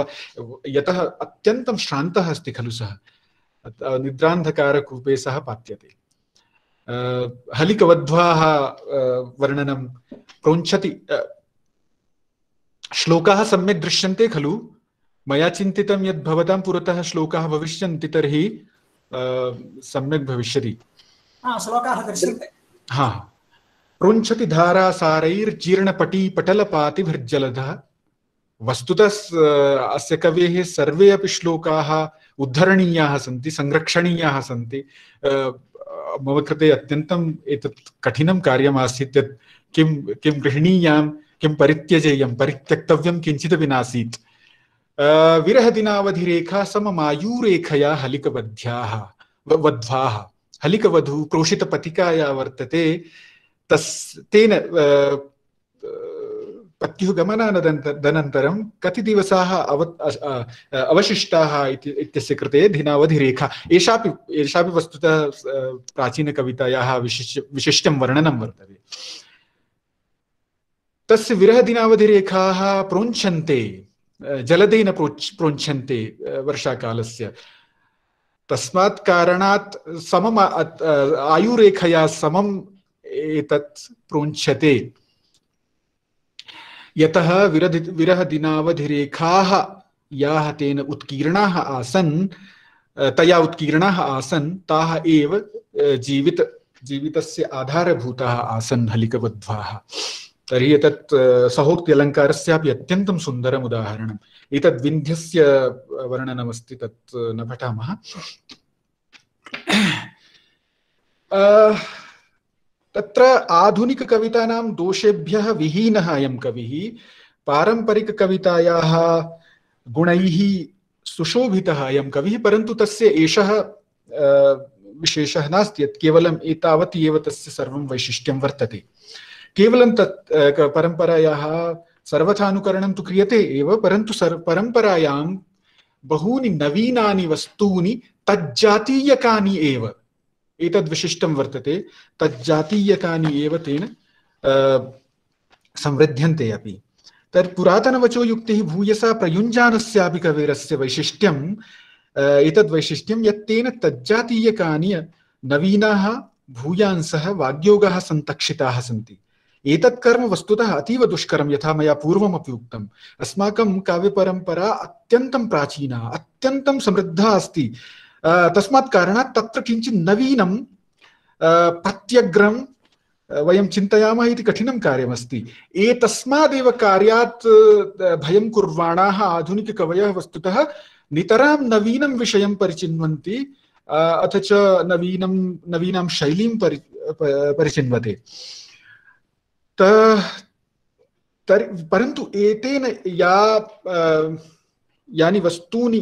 यतः अत्यन्तं श्रान्तः अस्ति खलु सः निद्रान्धकारकूपे सः पात्यते हलिकवध्वाः वर्णनं प्रोञ्छति श्लोकाः सम्यक् दृश्यन्ते खलु मया चिन्तितं यद् भवतां पुरतः श्लोकाः भविष्यन्ति तर्हि सम्यक् भविष्यति श्लोकाः दृश्यन्ते हाँ धारा सारैर जीर्ण पटी पटल पाति पटलपातिभिर्जलधः वस्तुतः अस्य कवेः सर्वे अपि श्लोकाः उद्धरणीयाः सन्ति संरक्षणीयाः सन्ति मम कृते अत्यन्तम् एतत् कठिनं कार्यम् आसीत् यत् किं किं गृह्णीयां किं परित्यजेयं परित्यक्तव्यं किञ्चिदपि नासीत् विरहदिनावधिरेखा सममायुरेखया हलिकबद्ध्याः वध्वाः हलिकवधु क्रोशित क्रोशितपतिकाया वर्तते तस् तेन पत्युः गमनानदन्त कति दिवसाः अव अवशिष्टाः इति इत्यस्य कृते दिनावधिरेखा एषापि एषापि वस्तुतः प्राचीनकवितायाः विशिष्य विशिष्टं वर्णनं वर्तते तस्य विरहदिनावधिरेखाः प्रोञ्छन्ते जलदेन प्रोच् प्रोञ्छन्ते वर्षाकालस्य तस्मात् कारणात् समम् आयुरेखया समम एतत् प्रोञ्छते यतः विरह दिनावधिरेखाः याः तेन उत्कीर्णाः आसन् तया उत्कीर्णाः आसन् ताः एव जीवित जीवितस्य आधारभूताः आसन् हलिकवध्वाः तर्हि एतत् सहोक्त्यलङ्कारस्यापि अत्यन्तं सुन्दरम् उदाहरणम् एतद् विन्ध्यस्य वर्णनमस्ति तत् न पठामः तत्र आधुनिककवितानां दोषेभ्यः विहीनः अयं कविः पारम्परिककवितायाः गुणैः सुशोभितः अयं कविः परन्तु तस्य एषः विशेषः नास्ति यत् केवलम् एतावत् एव तस्य सर्वं वैशिष्ट्यं वर्तते केवलं तत् परम्परायाः सर्वथानुकरणं तु क्रियते एव परन्तु सर् परम्परायां बहूनि नवीनानि वस्तूनि तज्जातीयकानि एव एतद्विशिष्टं वर्तते तज्जातीयकानि एव तेन संवृद्ध्यन्ते अपि तत् पुरातनवचो युक्तिः भूयसा प्रयुञ्जानस्यापि कवेरस्य वैशिष्ट्यम् एक वैशिष्ट्यं यत् तेन तज्जातीयकानि नवीनाः भूयांसः वाग्योगाः सन्तक्षिताः सन्ति एतत् कर्म वस्तुतः अतीव दुष्करं यथा मया पूर्वमपि उक्तम् अस्माकं काव्यपरम्परा अत्यन्तं प्राचीना अत्यन्तं समृद्धा अस्ति तस्मात् कारणात् तत्र किञ्चित् नवीनं प्रत्यग्रं वयं चिन्तयामः इति कठिनं कार्यमस्ति एतस्मादेव कार्यात् भयं कुर्वाणाः आधुनिककवयः वस्तुतः नितरां नवीनं विषयं परिचिन्वन्ति अथ च नवीनं नवीनां शैलीं परि परिचिन्वते परंतु एतेन या यानी वस्तूनि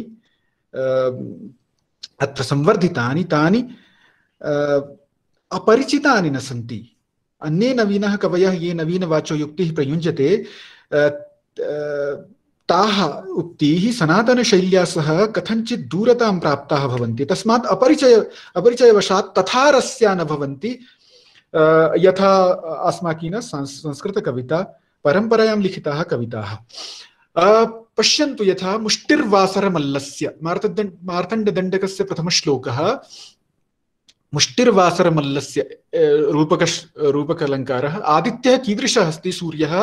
अत्र संवर्धितानि तानि अपरिचितानि न सन्ति अन्ये नवीनः कवयः ये नवीनवाचो युक्तिः प्रयुञ्जते ताः उक्तिः सनातनशैल्या सह कथञ्चित् दूरतां प्राप्ताः भवन्ति तस्मात् अपरिचय अपरिचयवशात् तथा रस्या न भवन्ति यथा अस्माकीन संस्कृत संस्कृतकविता परम्परायां लिखिताः कविताः पश्यन्तु यथा मुष्टिर्वासरमल्लस्य मार्तदण्ड मार्तण्डदण्डकस्य प्रथमश्लोकः मुष्टिर्वासरमल्लस्य रूपक रूपकलङ्कारः आदित्यः कीदृशः अस्ति सूर्यः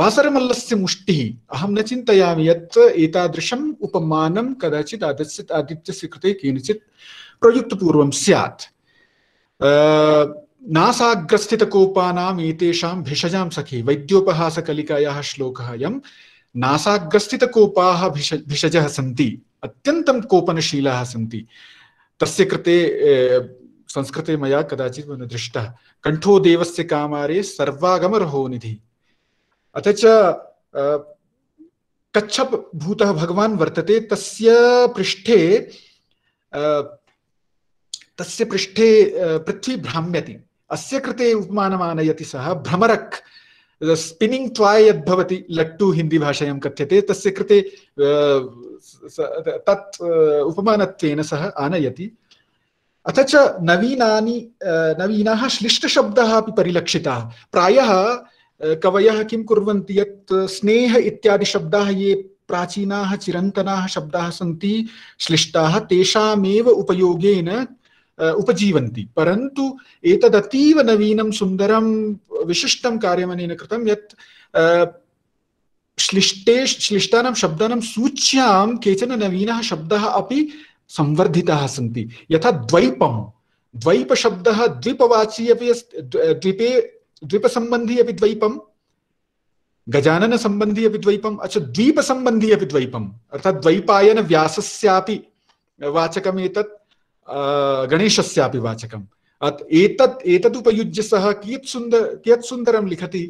वासरमल्लस्य मुष्टिः अहं न चिन्तयामि यत् एतादृशम् उपमानं कदाचित् आदित्य आदित्यस्य कृते केनचित् प्रयुक्तपूर्वं स्यात् नासाग्रस्थितकोपानाम् एतेषां भिषजां सखी वैद्योपहासकलिकायाः श्लोकः यं नासाग्रस्थितकोपाः भिष भिषजः सन्ति अत्यन्तं कोपनशीलाः सन्ति तस्य कृते संस्कृते मया कदाचित् न दृष्टः कण्ठो देवस्य कामारे सर्वागमरहो निधि अथ च कच्छप भूतः भगवान् वर्तते तस्य पृष्ठे तस्य पृष्ठे पृथ्वी भ्राम्यति अस्य कृते उपमानम् सः भ्रमरक् स्पिनिङ्ग् त्वाय् यद्भवति लट्टु हिन्दीभाषायां कथ्यते तस्य कृते तत् उपमानत्वेन सः आनयति अथ च नवीनानि नवीनाः श्लिष्टशब्दाः अपि परिलक्षिताः प्रायः कवयः किं कुर्वन्ति यत् स्नेह इत्यादि शब्दाः ये प्राचीनाः चिरन्तनाः शब्दाः सन्ति श्लिष्टाः तेषामेव उपयोगेन उपजीवन्ति परन्तु अतीव नवीनं सुन्दरं विशिष्टं कार्यमनेन कृतं यत् श्लिष्टे श्लिष्टानां शब्दानां सूच्यां केचन नवीनः शब्द अपि संवर्धिताः सन्ति यथा द्वैपं द्वैपशब्दः द्विपवाची अपि अस्ति द्विपे द्विपसम्बन्धी अपि द्वैपं गजाननसम्बन्धी अपि द्वैपम् अभी द्वीपसम्बन्धी अपि द्वैपम् अर्थात् द्वैपायनव्यासस्यापि वाचकमेतत् गणेशस्यापि वाचकम् एतत् एतदुपयुज्य सः कियत् सुन्दर कियत् सुन्दरं लिखति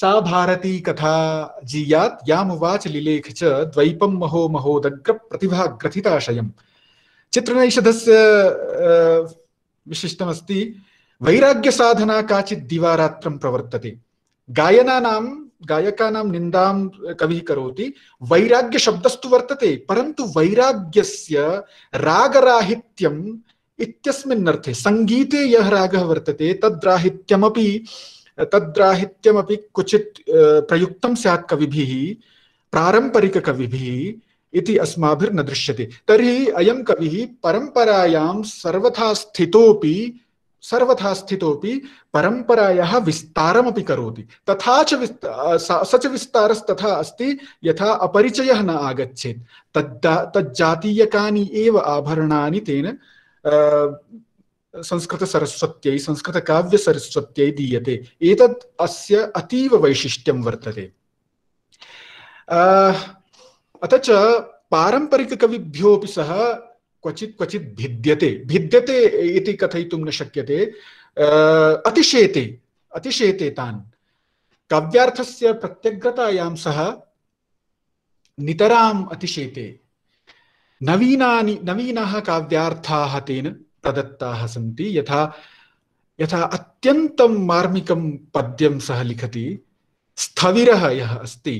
सा भारती कथा जीयात् उवाच लिलेख च द्वैपं महो महोदग्रप्रतिभा ग्रथिताशयम् चित्रनैषधस्य विशिष्टमस्ति साधना काचित् दिवारात्रं प्रवर्तते गायनानां गायकानां निन्दां कविः करोति वैराग्यशब्दस्तु वर्तते परन्तु वैराग्यस्य रागराहित्यम् इत्यस्मिन्नर्थे सङ्गीते यः रागः वर्तते तद्राहित्यमपि तद्राहित्यमपि क्वचित् प्रयुक्तं स्यात् कविभिः प्रारम्परिककविभिः इति अस्माभिर्न दृश्यते तर्हि अयं कविः परम्परायां सर्वथा स्थितोपि सर्वथा स्थितोपि परम्परायाः विस्तारमपि करोति तथा च विस्ता स च विस्तारस्तथा अस्ति यथा अपरिचयः न आगच्छेत् तद्दा तज्जातीयकानि एव आभरणानि तेन संस्कृतसरस्वत्यै संस्कृतकाव्यसरस्वत्यै दीयते एतत् अस्य अतीव वैशिष्ट्यं वर्तते अथ च पारम्परिककविभ्योऽपि सः क्वचित क्वचित भिद्यते भिद्यते इति कथयितुं न शक्यते अतिशेते अतिशेते तान् काव्यार्थस्य प्रत्यग्रतायां सः नितराम् अतिशेते नवीनानि नवीनाः काव्यार्थाः तेन प्रदत्ताः सन्ति यथा यथा अत्यन्तं मार्मिकं पद्यं सः लिखति स्थविरः यः अस्ति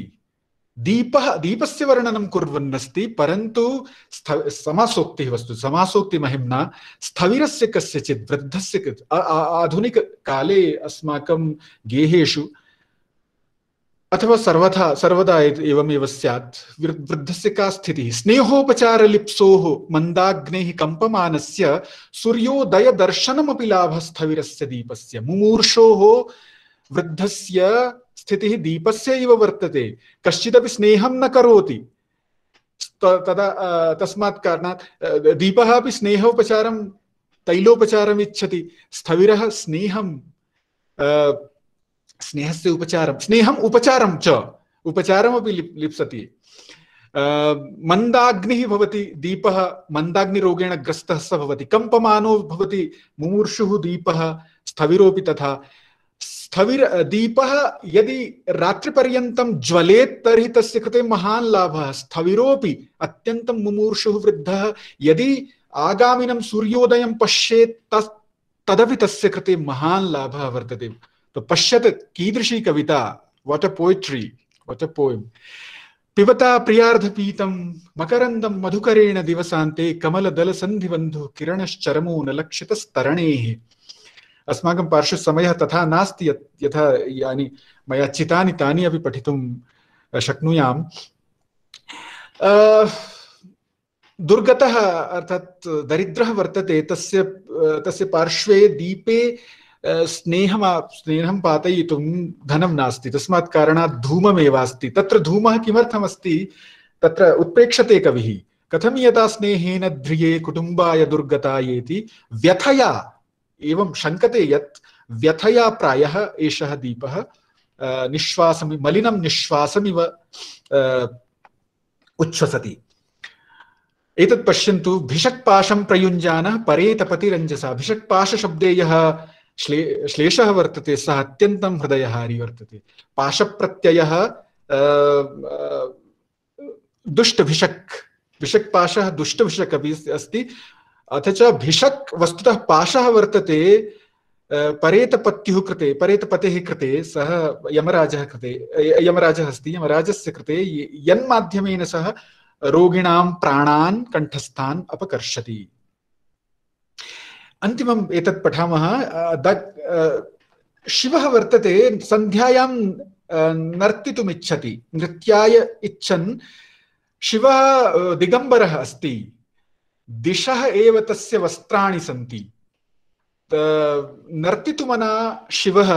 दीपः दीपस्य वर्णनं कुर्वन्नस्ति परन्तु स्थ समासोक्तिः वस्तु समासोक्तिमहिम्ना स्थविरस्य कस्यचित् वृद्धस्य आधुनिककाले अस्माकं गेहेषु अथवा सर्वथा सर्वदा एवमेव स्यात् वृद्धस्य का स्थितिः स्नेहोपचारलिप्सोः मन्दाग्नेः कम्पमानस्य सूर्योदयदर्शनमपि लाभस्थविरस्य दीपस्य मुमूर्षोः वृद्धस्य स्थितिः दीपस्य इव वर्तते कश्चिदपि स्नेहं न करोति तदा तस्मात् कारणात् दीपः अपि स्नेहोपचारं तैलोपचारम् इच्छति स्थविरः स्नेहं स्नेहस्य उपचारं स्नेहम् उपचारं च उपचारमपि लिप् लिप्सति मन्दाग्निः भवति दीपः मन्दाग्निरोगेण ग्रस्तः स भवति कम्पमानो भवति मुमूर्षुः दीपः स्थविरोऽपि तथा स्थविर दीप यदि रात्रिपर्यत ज्वले तरी तस्य महां लाभ लाभः अत्यंत मुमूर्षु वृद्ध यदि आगामीन सूर्योदय पश्ये तदपि तस्य कृते महान् लाभः वर्तते तो पश्यत् कीदृशी कविता what a poetry what a poem पिबता प्रियार्धपीतं मकरन्दं मधुकरेण दिवसान्ते कमलदलसन्धिबन्धुः किरणश्चरमो न लक्षितस्तरणेः अस्माक पार्श्व समय तथा नास्ति यहाँ मैं चिता अभी पढ़ तानि दुर्गत अर्थात दरिद्र दुर्गतः अर्थात् वर्तते तस्य तस्य पार्श्वे दीपे स्नेह स्नेहं पातयितुं धनं नास्ति तस्मात् कारणात् धूममेव अस्ति तत्र धूमः किमर्थमस्ति तत्र उत्प्रेक्षते कविः कथमीयता स्नेहेन ध्रिये कुटुम्बाय दुर्गतायेति व्यथया एवं शंकते यत् व्यथया प्रायः एषः दीपः निःश्वासमि मलिनं निःश्वासमिव उच्छ्वसति एतत् पश्यन्तु भिषक्पाशं प्रयुञ्जानः परे तपतिरञ्जसा भिषक्पाशशब्दे यः श्ले श्लेषः वर्तते सः अत्यन्तं हृदयहारी वर्तते पाशप्रत्ययः दुष्टभिषक् भिषक्पाशः दुष्टभिषक् अपि अस्ति अथ च भिषक् वस्तुतः पाशः वर्तते परेतपत्युः कृते परेतपतेः कृते सः यमराजः कृते यमराजः अस्ति यमराजस्य कृते यन्माध्यमेन सः रोगिणां प्राणान् कण्ठस्थान् अपकर्षति अन्तिमम् एतत् पठामः शिवः वर्तते सन्ध्यायां नर्तितुमिच्छति नृत्याय इच्छन् शिवः दिगम्बरः अस्ति दिशः एव तस्य वस्त्राणि सन्ति नर्तितुमना शिवः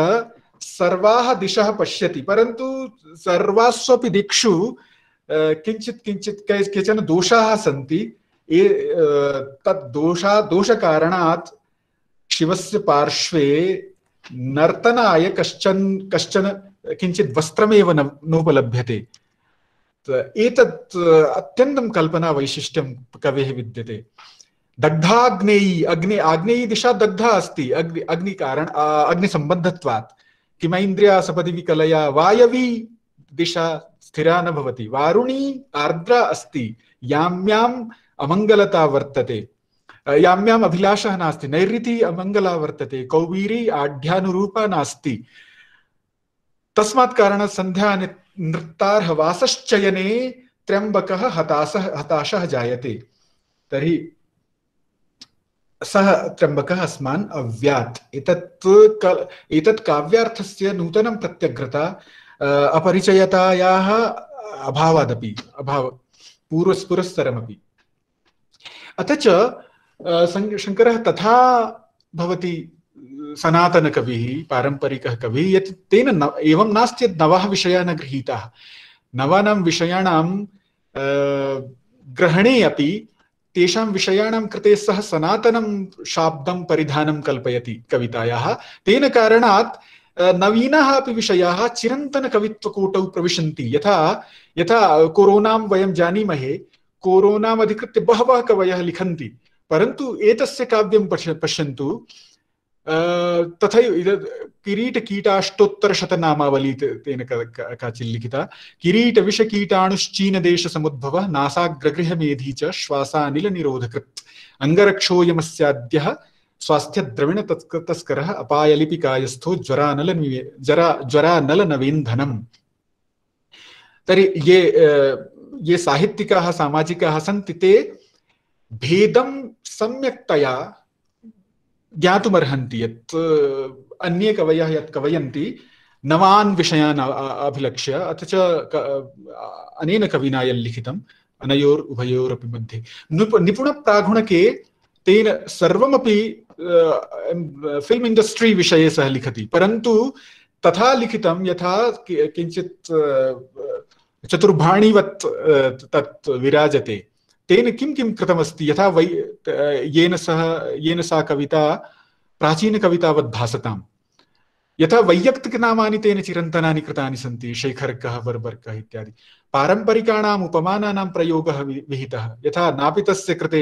सर्वाः दिशः पश्यति परन्तु सर्वास्वपि दिक्षु किञ्चित् किञ्चित् केचन दोषाः सन्ति ये तद्दोषा दोषकारणात् शिवस्य पार्श्वे नर्तनाय कश्चन कश्चन किञ्चित् वस्त्रमेव नोपलभ्यते एतत् अत्यन्तं कल्पनावैशिष्ट्यं कवेः विद्यते दग्धाग्नेयी अग्नि आग्नेयी दिशा दग्धा अस्ति अग्नि अग्निकारण अग्निसम्बद्धत्वात् किमैन्द्रिया सपदि विकलया वायवी दिशा स्थिरा न भवति वारुणी आर्द्रा अस्ति याम्याम् अमङ्गलता वर्तते याम्याम् अभिलाषः नास्ति नैरृति अमङ्गला वर्तते कौवीरी आढ्यानुरूपा नास्ति तस्मात् कारणात् सन्ध्या नृत्तार्हवासश्चयने त्र्यंबक हताश हताश जायते तरी सह त्र्यंबक अस्मान् अव्यात एतत् काव्यार्थस्य नूतनं प्रत्यग्रता अपरिचयतायाः अभावादपि अभाव पूर्वस्पुरस्तरमपि अथ च शङ्करः तथा भवति सनातन कवि पारंपरिक कवि तेन न एवं नास्ति नव विषया न गृहीताः नवा विषयाण ग्रहणे अभी तेषां विषयाणां कृते सः सनातनं शाब्दं परिधानं कल्पयति कवितायाः तेन कारणात् नवीनाः अपि विषयाः चिरन्तनकवित्वकूटौ प्रविशन्ति यथा यथा कोरोनां वयं जानीमहे कोरोनामधिकृत्य बहवः कवयः लिखन्ति परन्तु एतस्य काव्यं पश्य पश्यन्तु तथा इधर किरीट कीटाष्टोत्तर किरीटकीटाष्टोत्तरशतनामावली तेन काचित् लिखिता नासाग्रगृह मेधी च निरोधकृत स्वास्थ्य श्वासानिलनिरोधकृत् अङ्गरक्षोऽयमस्याद्यः स्वास्थ्यद्रविण तस्करः ज्वरा नल जरा ज्वरा नल नवेन्धनम तरी ये ये साहित्यिकाः सामाजिकाः सन्ति ते भेदं सम्यक्तया ज्ञातुमर्हन्ति यत् अन्ये कवयः यत् कवयन्ति नवान् विषयान् अभिलक्ष्य अथ च अनेन कविना यल्लिखितम् अनयोर् उभयोरपि मध्ये नृप निपुणप्रागुणके तेन सर्वमपि फिल्म् इण्डस्ट्री विषये सः लिखति परन्तु तथा लिखितं यथा किञ्चित् चतुर्भाणिवत् तत् विराजते तेन किं किं कृतमस्ति यथा वै येन सह येन सा कविता प्राचीनकवितावद् भासताम् यथा वैयक्तिकनामानि तेन चिरन्तनानि कृतानि सन्ति शेखर्कः वर्बर्कः इत्यादि पारम्परिकाणाम् उपमानानां प्रयोगः विहितः यथा नापितस्य कृते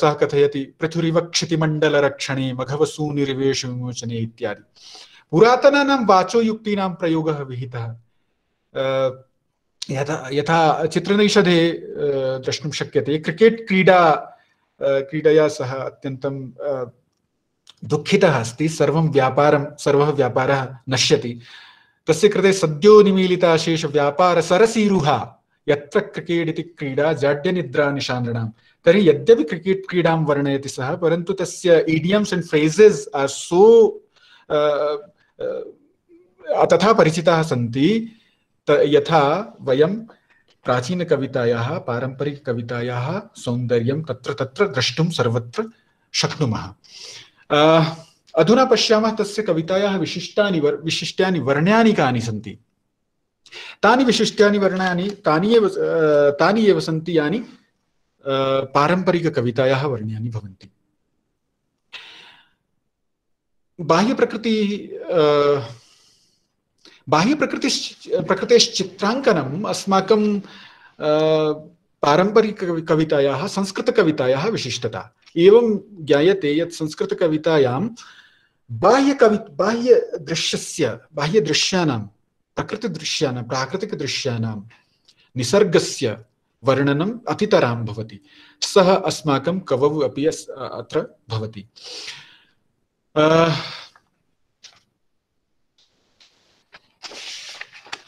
सः कथयति पृथुरिव क्षितिमण्डलरक्षणे मघवसूनिरिवेशविमोचने इत्यादि पुरातनानां वाचोयुक्तीनां प्रयोगः विहितः यथा यथा चित्रनैषधे द्रष्टुं शक्यते क्रिकेट् क्रीडा क्रीडया सह अत्यन्तं दुःखितः अस्ति सर्वं व्यापारं सर्वः व्यापारः नश्यति तस्य कृते सद्यो निमीलिताशेषव्यापारसरसीरुहा यत्र क्रिकेट् इति क्रीडा जाड्यनिद्रा निशानृणां तर्हि यद्यपि क्रिकेट् क्रीडां वर्णयति सः परन्तु तस्य इडियम्स् एण्ड् फ्रेजेस् आर् सो तथा परिचिताः सन्ति यथा प्राचीन कवितायाः पारंपरिक कवितायाः सौन्दर्यं तत्र तत्र द्रष्टुं सर्वत्र शक्नुमः अधुना पश्यामः तस्य कवितायाः विशिष्टानि वर् विशिष्टानि वर्ण्यानि कानि सन्ति तानि विशिष्टानि वर्णानि तानि एव तानि एव सन्ति यानि पारम्परिककवितायाः वर्ण्यानि भवन्ति बाह्यप्रकृतिः बाह्य प्रकृति अस्माक पारंपरिक कविता संस्कृत कविता विशिष्टता एवं ज्ञायते यत् संस्कृतकवितायां बाह्यकवि बाह्यदृश्यस्य बाह्यदृश्यानां प्रकृतिदृश्यानां प्राकृतिकदृश्यानां निसर्गस्य वर्णनम् अतितरां भवति सः अस्माकं कवौ अपि अत्र भवति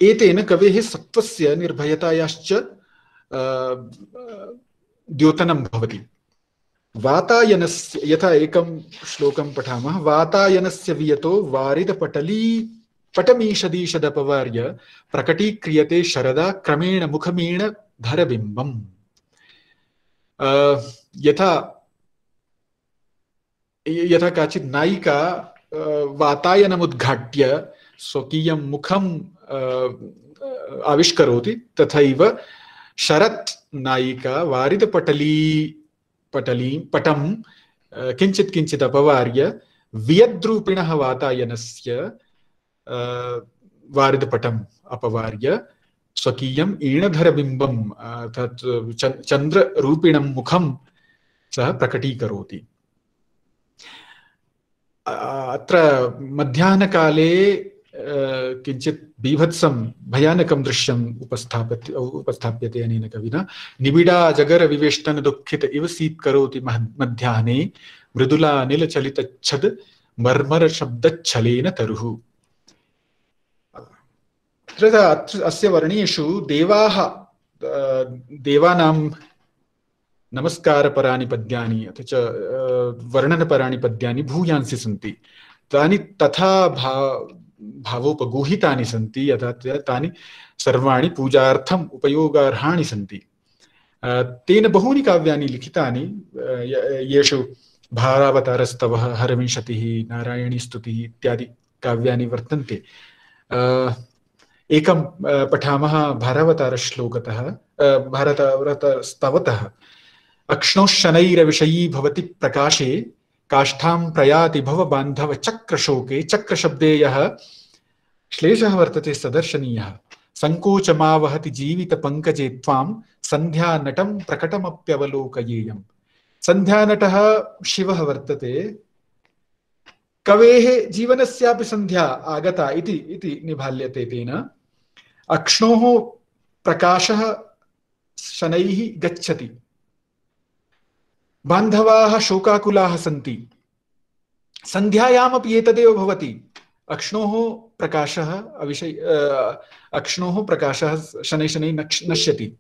एतेन कवे सत्त्वस्य निर्भयतायाश्च द्योतनं भवति वातायनस्य यथा एकं श्लोकं पठामः वातायनस्य वियतो वारिदपटली पटमीषदीषदपवार्य प्रकटीक्रियते शरदा क्रमेण मुखमेण धरबिम्बम् यथा यथा काचित् नायिका वातायनमुद्घाट्य स्वकीयं मुखं आविष्करोति तथैव शरत् नायिका वारिदपटली पटलीं पटं किञ्चित् किञ्चित् अपवार्य वियद्रूपिणः वातायनस्य वारिदपटम् अपवार्य स्वकीयम् ईणधरबिम्बं तत् चन्द्ररूपिणं मुखं सः प्रकटीकरोति अत्र मध्याह्नकाले किञ्चित् बीभत्सं भयानकं दृश्यम् उपस्थाप्य उपस्थाप्यते अनेन कविना निबिडा विवेष्टन दुःखित इव सीत्करोति मध्याह्ने मृदुला मर्मर मर्मरशब्दच्छलेन तरुः अत्र अस्य वर्णेषु देवाः देवानां नमस्कारपराणि पद्यानि अथ च वर्णनपराणि पद्यानि भूयांसि सन्ति तानि तथा भावोपगूहिता सी यथा तानि सर्वाणि पूजार्थम् उपयोगार्हाणि सन्ति तेन बहूनि काव्यानि लिखितानि येषु भारावतारस्तवः नारायणी स्तुति इत्यादि काव्यानि वर्तन्ते एकं पठामः भारावतारश्लोकतः भारतावतस्तवतः अक्ष्णौ शनैरविषयी भवति प्रकाशे काष्ठां प्रयाति भव भवबान्धव चक्रशोके चक्रशब्दे यः श्लेषः वर्तते सदर्शनीयः सङ्कोचमावहति जीवितपङ्कजे त्वां सन्ध्यानटं प्रकटमप्यवलोकयेयम् सन्ध्यानटः शिवः वर्तते कवेः जीवनस्यापि संध्या आगता इति इति निभाल्यते तेन अक्ष्णोः प्रकाशः शनैः गच्छति बांधवा शोकाकुला सी सन्ध्यायामपि एतदेव भवति अक्ष्णोः प्रकाशः अविषय अक्ष्णोः प्रकाशः शनै शनै नक्ष नश्यति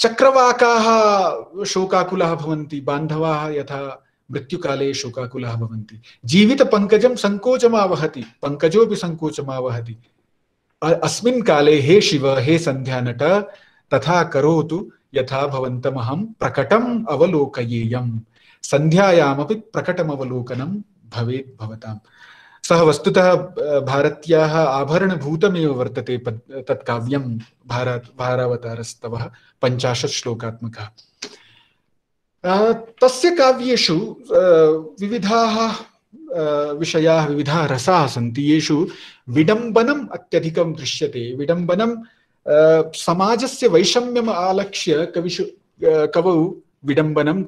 चक्रवाकाः शोकाकुलाः भवन्ति बान्धवाः यथा मृत्युकाले शोकाकुलाः भवन्ति जीवितपङ्कजं सङ्कोचमावहति पङ्कजोऽपि सङ्कोचमावहति अस्मिन् काले हे शिव हे नट तथा करोतु यथा अहम प्रकटम अवलोकयेयं संध्यायाम प्रकटमवलोकनं भवेत् भवतां सः वस्तुतः भारत्याः आभरणभूतमेव वर्तते तत् काव्यं भारा भारावतारस्तवः पञ्चाशत् श्लोकात्मकः तस्य काव्येषु विविधाः विषयाः विविधाः रसाः सन्ति येषु विडम्बनम् अत्यधिकं दृश्यते विडम्बनं समाजस्य वैषम्यम आलक्ष्य कविषु कवौ विडम्बनं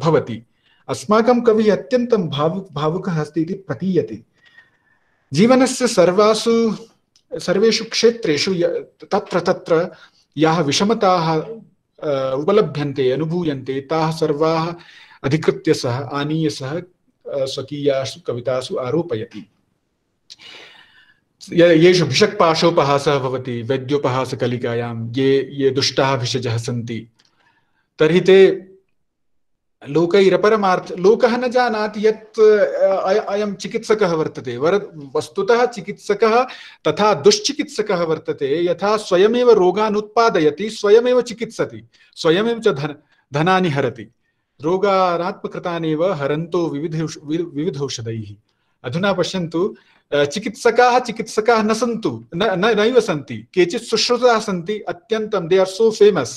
भवति अस्माकं कविः अत्यन्तं भावुक भावुकः अस्ति इति प्रतीयते जीवनस्य सर्वासु सर्वेषु क्षेत्रेषु तत्र तत्र याः विषमताः उपलभ्यन्ते अनुभूयन्ते ताः सर्वाः अधिकृत्य सः आनीय सः स्वकीयासु कवितासु आरोपयति येषु भिषक्पाशोपहासः भवति वैद्योपहासकलिकायां ये ये दुष्टाः भिषजः सन्ति तर्हि ते लोकैरपरमार्थ लोकः न जानाति यत् अयं चिकित्सकः वर्तते वर वस्तुतः चिकित्सकः तथा दुश्चिकित्सकः वर्तते यथा स्वयमेव रोगान् उत्पादयति स्वयमेव चिकित्सति स्वयमेव च धन धनानि हरति रोगारात्मकृतानेव हरन्तो विविधौषधैः विविधौषधैः अधुना पश्यन्तु चिकित्सकाः चिकित्सकाः न सन्तु न नैव सन्ति केचित् सुश्रुताः सन्ति अत्यन्तं दे आर् सो फेमस्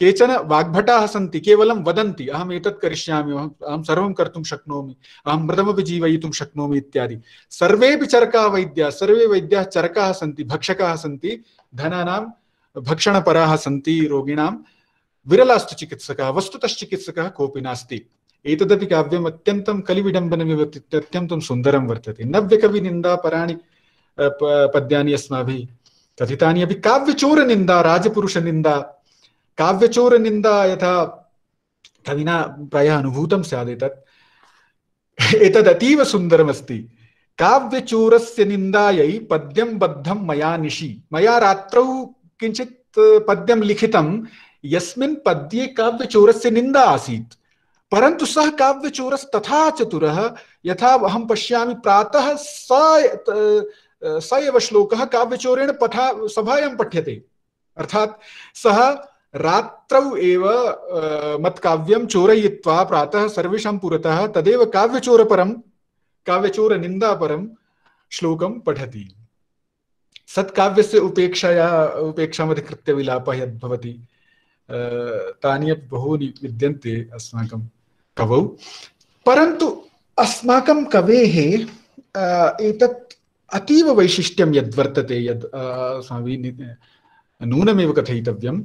केचन वाग्भटाः सन्ति केवलं वदन्ति अहम् एतत् करिष्यामि अहम् अहं सर्वं कर्तुं शक्नोमि अहं मृतमपि जीवयितुं शक्नोमि इत्यादि सर्वेपि चरकाः वैद्याः सर्वे वैद्याः चरकाः सन्ति भक्षकाः सन्ति धनानां भक्षणपराः सन्ति रोगिणां विरलास्तु चिकित्सकः वस्तुतश्चिकित्सकः कोऽपि नास्ति एतदपि काव्यम् अत्यन्तं कलिविडम्बनमेव अत्यन्तं सुन्दरं वर्तते नव्यकविनिन्दापराणि पद्यानि अस्माभिः कथितानि अपि काव्यचोरनिन्दा राजपुरुषनिन्दा काव्यचोरनिन्दा यथा कविना प्रायः अनुभूतं स्यात् एतत् एतदतीव सुन्दरमस्ति काव्यचोरस्य निन्दायै पद्यं बद्धं मया निशि मया रात्रौ किञ्चित् पद्यं लिखितं यस्मिन् पद्ये काव्यचोरस्य निन्दा आसीत् परंतु सह काव्य चोरस तथा चतुर यथा हम पशा प्रातः स एव श्लोक काव्यचोरेण पठा सभायां पठ्यते अर्थात सह रात्रौ एव मत्काव्यं चोरयित्वा प्रातः सर्वेषां पुरतः तदेव काव्यचोरपरं काव्यचोरनिन्दापरं श्लोकं पठति सत्काव्यस्य उपेक्षया उपेक्षामधिकृत्य विलापः यद्भवति तानि अपि बहूनि विद्यन्ते अस्माकं कवौ परन्तु अस्माकं कवेः एतत् अतीव वैशिष्ट्यं यद्वर्तते यद् अस्माभिः नूनमेव कथयितव्यं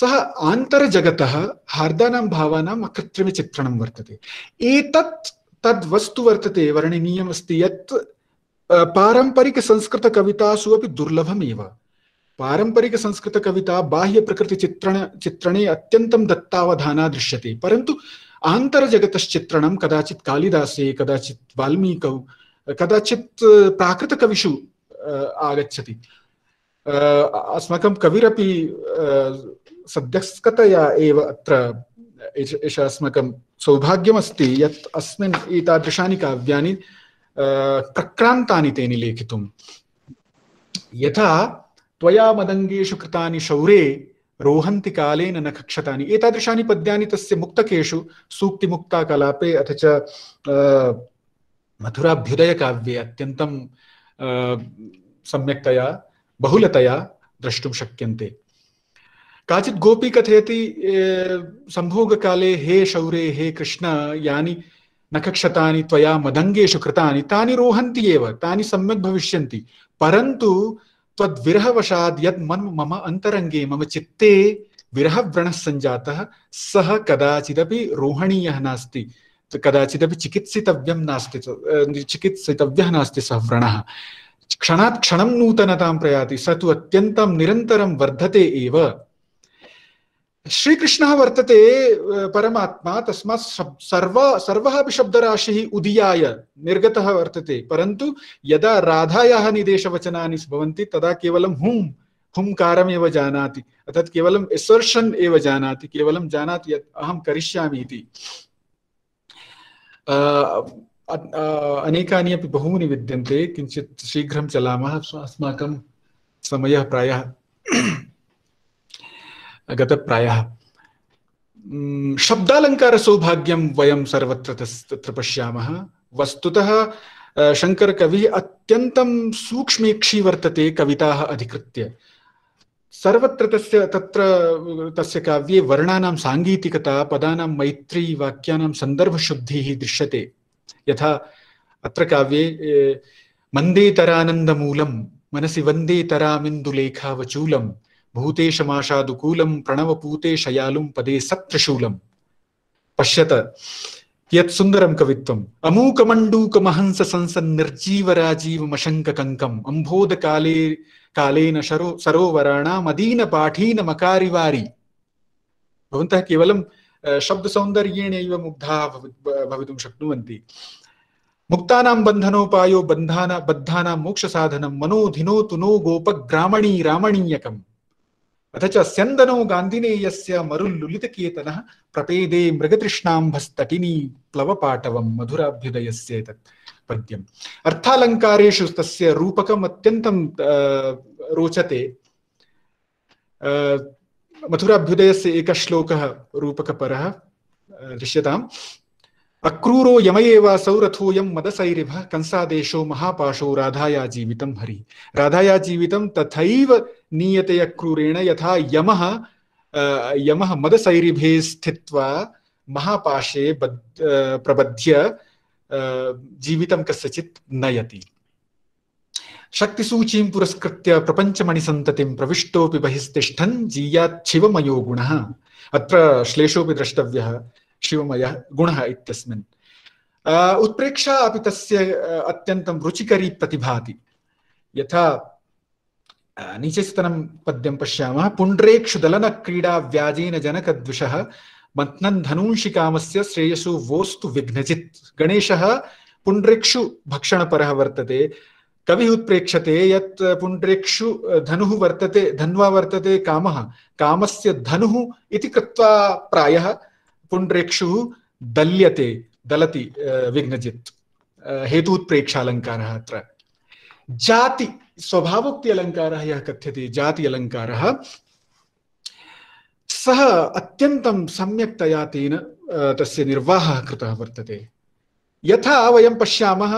सः आन्तरजगतः हार्दानां भावानाम् अकृत्रिमचित्रणं वर्तते एतत् तद्वस्तु वर्तते वर्णनीयमस्ति यत् पारम्परिकसंस्कृतकवितासु अपि दुर्लभमेव पारम्परिकसंस्कृतकविता बाह्यप्रकृतिचित्रण चित्रणे अत्यन्तं दत्तावधाना दृश्यते परन्तु आन्तरजगतश्चित्रणं कदाचित् कालिदासे कदाचित् वाल्मीकौ कदाचित् प्राकृतकविषु आगच्छति अस्माकं कविरपि सद्यस्कतया एव अत्र एष अस्माकं सौभाग्यमस्ति यत् अस्मिन् एतादृशानि काव्यानि प्रक्रान्तानि तेन लेखितुं यथा त्वया मदङ्गेषु कृतानि शौरे रोहन्ति कालेन न कक्षतानि एतादृशानि पद्यानि तस्य मुक्तकेषु सूक्तिमुक्ताकलापे अथ च मधुराभ्युदयकाव्ये अत्यन्तं सम्यक्तया बहुलतया द्रष्टुं शक्यन्ते काचित् गोपी कथयति सम्भोगकाले हे शौरे हे कृष्ण यानि नखक्षतानि त्वया मदङ्गेषु कृतानि तानि रोहन्ति एव तानि सम्यक् भविष्यन्ति परन्तु त्वद्विरहवशाद् यद् मन् मम अन्तरङ्गे मम चित्ते विरहव्रणः सञ्जातः सः कदाचिदपि रोहणीयः नास्ति कदाचिदपि चिकित्सितव्यं नास्ति चिकित्सितव्यः नास्ति सः व्रणः क्षणात् क्षणं नूतनतां प्रयाति स तु अत्यन्तं निरन्तरं वर्धते एव श्रीकृष्ण वर्तते परमात्मा तस्मा सर्व सर्वः अपि शब्दराशिः उदीयाय वर्त वर्तते परंतु यदा राधायाः वचना भवन्ति तदा कवल हुम हुंकारमेव जानाति अर्थात केवल एसर्शन एव जानाति जाना जानाति अहम अहं करिष्यामि इति अनेकानि अपि बहूनि विद्यन्ते किञ्चित् शीघ्रं चलामः अस्माकं समयः प्रायः गतप्रायः शब्दालङ्कारसौभाग्यं वयं सर्वत्र तत्र पश्यामः वस्तुतः शङ्करकविः अत्यन्तं सूक्ष्मेक्षी वर्तते कविताः अधिकृत्य सर्वत्र तस्य तत्र तस्य काव्ये वर्णानां साङ्गीतिकता पदानां मैत्री वाक्यानां सन्दर्भशुद्धिः दृश्यते यथा अत्र काव्ये मन्देतरानन्दमूलं मनसि वन्देतरामिन्दुलेखावचूलं भूतेशमाशादुकूलं प्रणवपूते शयालुं पदे सप्तशूलं पश्यत यत् सुन्दरं कवित्वम् अमूकमण्डूकमहंस संसन्निर्जीवराजीवमशङ्ककङ्कम् अम्भोदकाले कालेन शरो सरोवराणामदीनपाठीन मकारिवारी भवन्तः केवलं शब्दसौन्दर्येणैव मुग्धाः भवितुं शक्नुवन्ति मुक्तानां बन्धनोपायो बन्धाना बद्धानां मोक्षसाधनं मनोधिनोतु नो गोपग्रामणी रामणीयकम् अथ च स्यन्दनो गान्धिने यस्य मरुल्लुलितकेतनः प्रपेदे मृगतृष्णाम्भस्तटिनी प्लवपाटवं मधुराभ्युदयस्येतत् पद्यम् अर्थालङ्कारेषु तस्य रूपकम् अत्यन्तं रोचते मथुराभ्युदयस्य एकः श्लोकः रूपकपरः दृश्यताम् अक्रूरो यमयेवासौ रथोऽयं मदसैरिभः कंसादेशो महापाशो राधाया जीवितं हरि राधाया जीवितं तथैव नीयतय क्रूरेण यथा यम यम मदसैरिभे स्थित महापाशे प्रबध्य जीवित कस्यचित् नयति शक्तिसूचीं पुरस्कृत्य प्रपञ्चमणिसन्ततिं प्रविष्टोऽपि बहिस्तिष्ठन् जीयाच्छिवमयो गुण अत्र भी द्रष्टव्यः शिवमय गुण इत्यस्मिन् उत्प्रेक्षा अभी तस्य अत्यन्तं रुचिकरी प्रतिभाति यथा नीचस्तनं पद्यं पश्यामः पुण्ड्रेक्षुदलनक्रीडा व्याजेन जनकद्विषः मन्थनन्धनूंषि कामस्य श्रेयसु वोस्तु विघ्नजित् गणेशः पुण्ड्रेक्षु भक्षणपरः वर्तते कविः उत्प्रेक्षते यत् पुण्ड्रेक्षु धनुः वर्तते धन्वा वर्तते कामः कामस्य धनुः इति कृत्वा प्रायः पुण्ड्रेक्षुः दल्यते दलति विघ्नजित् हेतुत्प्रेक्षालङ्कारः अत्र जाति स्वभावोक्ति अलङ्कारः यः कथ्यते जाति अलङ्कारः सः अत्यन्तं सम्यक्तया तेन तस्य निर्वाह कृतः वर्तते यथा वयं पश्यामः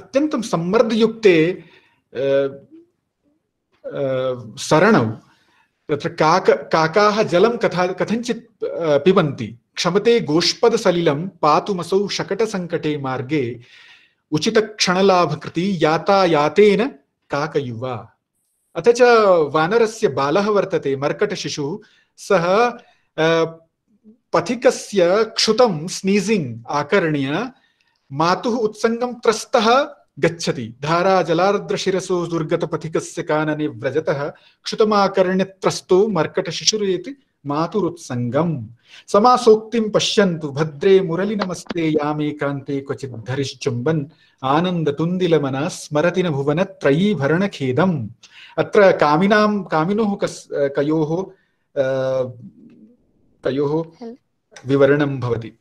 अत्यन्तं सम्मर्दयुक्ते सरणौ तत्र काक काकाः जलं कथा कथञ्चित् पिबन्ति क्षमते गोष्पदसलिलं पातुमसौ शकटसङ्कटे मार्गे उचित कृति यातायातेन काकयुवा अथ च वानरस्य बालः वर्तते मर्कटशिशुः सः पथिकस्य क्षुतं स्नीजिंग आकर्ण्य मातुः उत्सङ्गं त्रस्तः गच्छति धारा जलार्द्रशिरसो दुर्गतपथिकस्य कानने व्रजतः क्षुतमाकर्ण्य त्रस्तो मर्कटशिशुरेति मातुरुत्संगम समासोक्तिम पश्यन्तु भद्रे मुरलि नमस्ते यामे कांते क्वचिद्धरिश्चुम्बन आनंद तुंदिल मना स्मरति न भुवन त्रयी भरण खेदम अत्र कामिनाम कामिनोः कस कयोः तयोः विवरणं भवति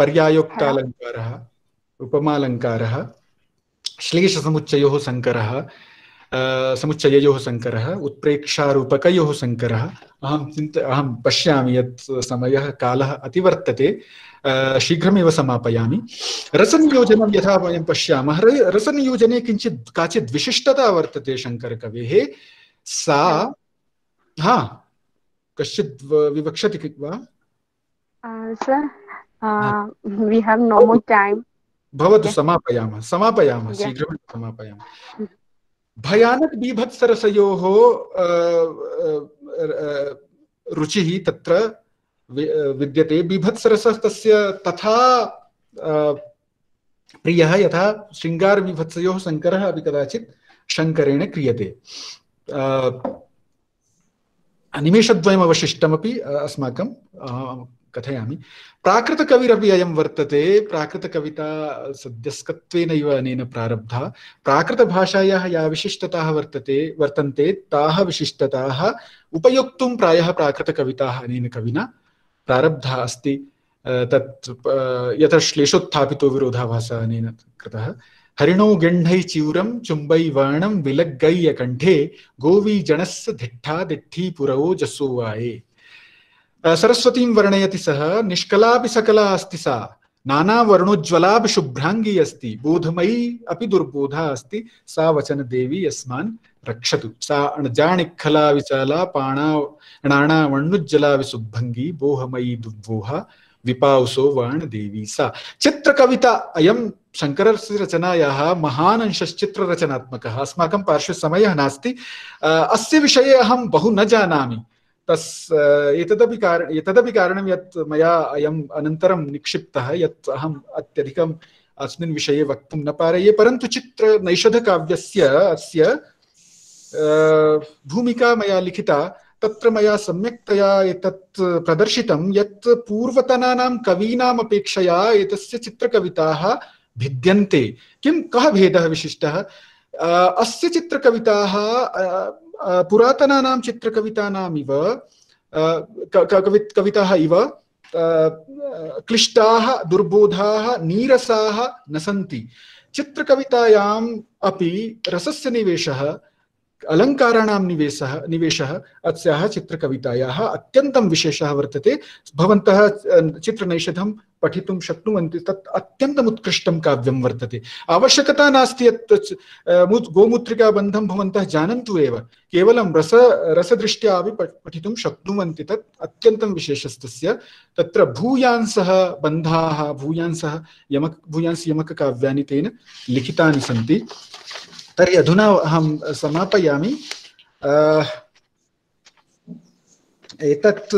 पर्यायोक्तालङ्कारः उपमालङ्कारः श्लेषसमुच्चयोः सङ्करः समुच्चय यो संकर समुच्चययोः सङ्करः उत्प्रेक्षारूपकयोः सङ्करः अहं चिन्त अहं पश्यामि यत् समयः कालः अतिवर्तते शीघ्रमेव समापयामि रसनियोजनं यथा वयं पश्यामः रसनियोजने किञ्चित् काचित् विशिष्टता वर्तते शङ्करकवेः सा हा कश्चित् विवक्षति वा भवतु समापयामः समापयामः शीघ्रमेव समापयामः hmm. भयानक बीभत्सरसयोः रुचिः तत्र विद्यते बीभत्सरसः तस्य तथा प्रियः यथा शृङ्गारबीभत्सयोः शङ्करः अपि कदाचित् शङ्करेण क्रियते निमेषद्वयमवशिष्टमपि अस्माकं कथयामि प्राकृतकविरपि अयं वर्तते प्राकृतकविता सद्यस्कत्वेनैव अनेन प्रारब्धा प्राकृतभाषायाः या विशिष्टताः वर्तते वर्तन्ते ताः विशिष्टताः उपयोक्तुं प्रायः प्राकृतकविताः अनेन कविना प्रारब्धा अस्ति तत् यथा श्लेषोत्थापितो विरोधाभासः अनेन कृतः हरिणौ गिण्ढै चिवरं चुम्बै वर्णं विलग्गय्य कण्ठे गोवी जनस्य धिट्ठा दिट्ठी पुरवो जसोवाये सरस्वती वर्णयति सह निष्कला सकला अस्त सा वर्णोज्वला शुभ्रांगी अस्त बोधमयी अभी दुर्बोधा अस्त सा देवी यस्मान् रक्षतु सा अणजाणिखला विचाला पाणा णाणावण्णुज्जला विशुभङ्गी बोहमयी दुर्बोहा वर्ण देवी सा चित्रकविता अयं महान अंश चित्र रचनात्मक अस्माकं पार्श्व समय नास्ति अस्य विषये अहम बहु न जानामि तस् एतदपि कारण एतदपि कारणं यत् मया अयम् अनन्तरं निक्षिप्तः यत् अहम् अत्यधिकम् अस्मिन् विषये वक्तुं न पारये परन्तु चित्रनैषधकाव्यस्य अस्य भूमिका मया लिखिता तत्र मया सम्यक्तया एतत् प्रदर्शितं यत् पूर्वतनानां कवीनाम् अपेक्षया एतस्य चित्रकविताः भिद्यन्ते किं कः भेदः विशिष्टः अस्य चित्रकविताः पुरातनानां चित्रकवितानाम् इव कवि कविताः इव क्लिष्टाः दुर्बोधाः नीरसाः न सन्ति चित्रकवितायाम् अपि रसस्य निवेशः अलङ्काराणां निवेशः निवेशः अस्याः चित्रकवितायाः अत्यन्तं विशेषः वर्तते भवन्तः चित्रनैषधं पठितुं शक्नुवन्ति तत् अत्यन्तम् उत्कृष्टं काव्यं वर्तते आवश्यकता नास्ति यत् गोमूत्रिकाबन्धं भवन्तः जानन्तु एव केवलं रस रसदृष्ट्या अपि पठितुं शक्नुवन्ति तत् अत्यन्तं विशेषस्तस्य तत्र भूयांसः बन्धाः भूयांसः यमक भूयांसि यमककाव्यानि तेन लिखितानि सन्ति तर्हि अधुना अहं समापयामि एतत्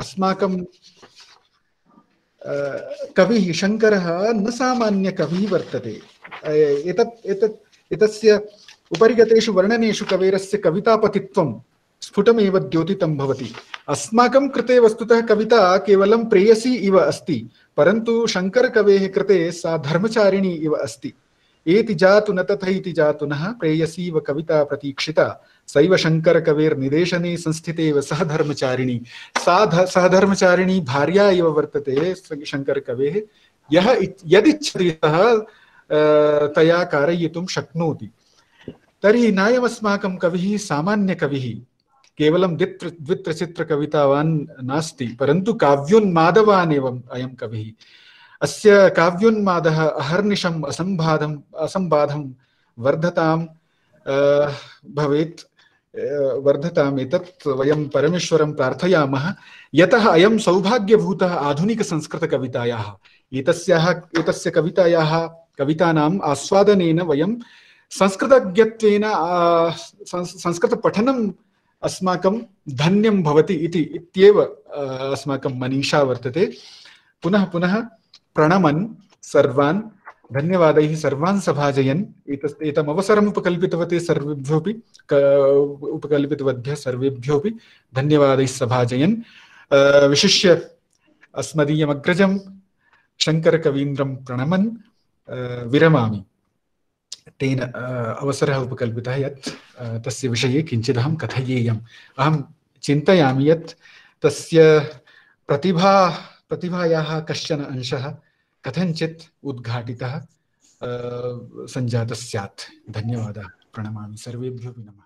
अस्माकं कविः शङ्करः न सामान्यकविः वर्तते एतत् एतत् एतस्य उपरिगतेषु वर्णनेषु कवेरस्य कवितापतित्वं स्फुटमेव द्योतितं भवति अस्माकं कृते वस्तुतः कविता केवलं प्रेयसी इव अस्ति परन्तु शङ्करकवेः कृते सा धर्मचारिणी इव अस्ति एति जातु न तथ इति जातु नः प्रेयसीव कविता प्रतीक्षिता सैव शंकर कवेर निदेशने संस्थिते व सहधर्मचारिणी साध सहधर्मचारिणी भार्या इव वर्तते शंकर कवे यह यदिच्छति सः तया कारयितुं शक्नोति तर्हि नायमस्माकं कविः सामान्यकविः केवलं द्वित्र द्वित्रचित्रकवितावान् नास्ति परन्तु काव्योन्मादवान् एवं अयं कविः अस्य काव्योन्मादः अहर्निशम् असम्बाधम् असम्बाधं वर्धतां भवेत् वर्धताम् एतत् वयं परमेश्वरं प्रार्थयामः यतः अयं सौभाग्यभूतः आधुनिकसंस्कृतकवितायाः एतस्याः एतस्य कवितायाः कवितानाम् आस्वादनेन वयं संस्कृतज्ञत्वेन संस्कृतपठनं अस्माकं धन्यं भवति इति इत्येव अस्माकं मनीषा वर्तते पुनः पुनः प्रणमन सर्वान् धन्यवाद सर्वान् सभाजयन् एतस् एतमवसरम् उपकल्पितवती सर्वेभ्योऽपि उपकल्पितवद्भ्यः सर्वेभ्योऽपि धन्यवादैः सभाजयन् विशिष्य अस्मदीयमग्रजं शङ्करकवीन्द्रं प्रणमन् विरमामि तेन अवसरः उपकल्पितः यत् तस्य विषये किञ्चिदहं कथयेयम् अहं चिन्तयामि यत् तस्य प्रतिभा प्रतिभायाः कश्चन अंशः कथञ्चित् उद्घाटि संजात सैत धन्यवाद प्रणमा सर्वेभ्यो नमः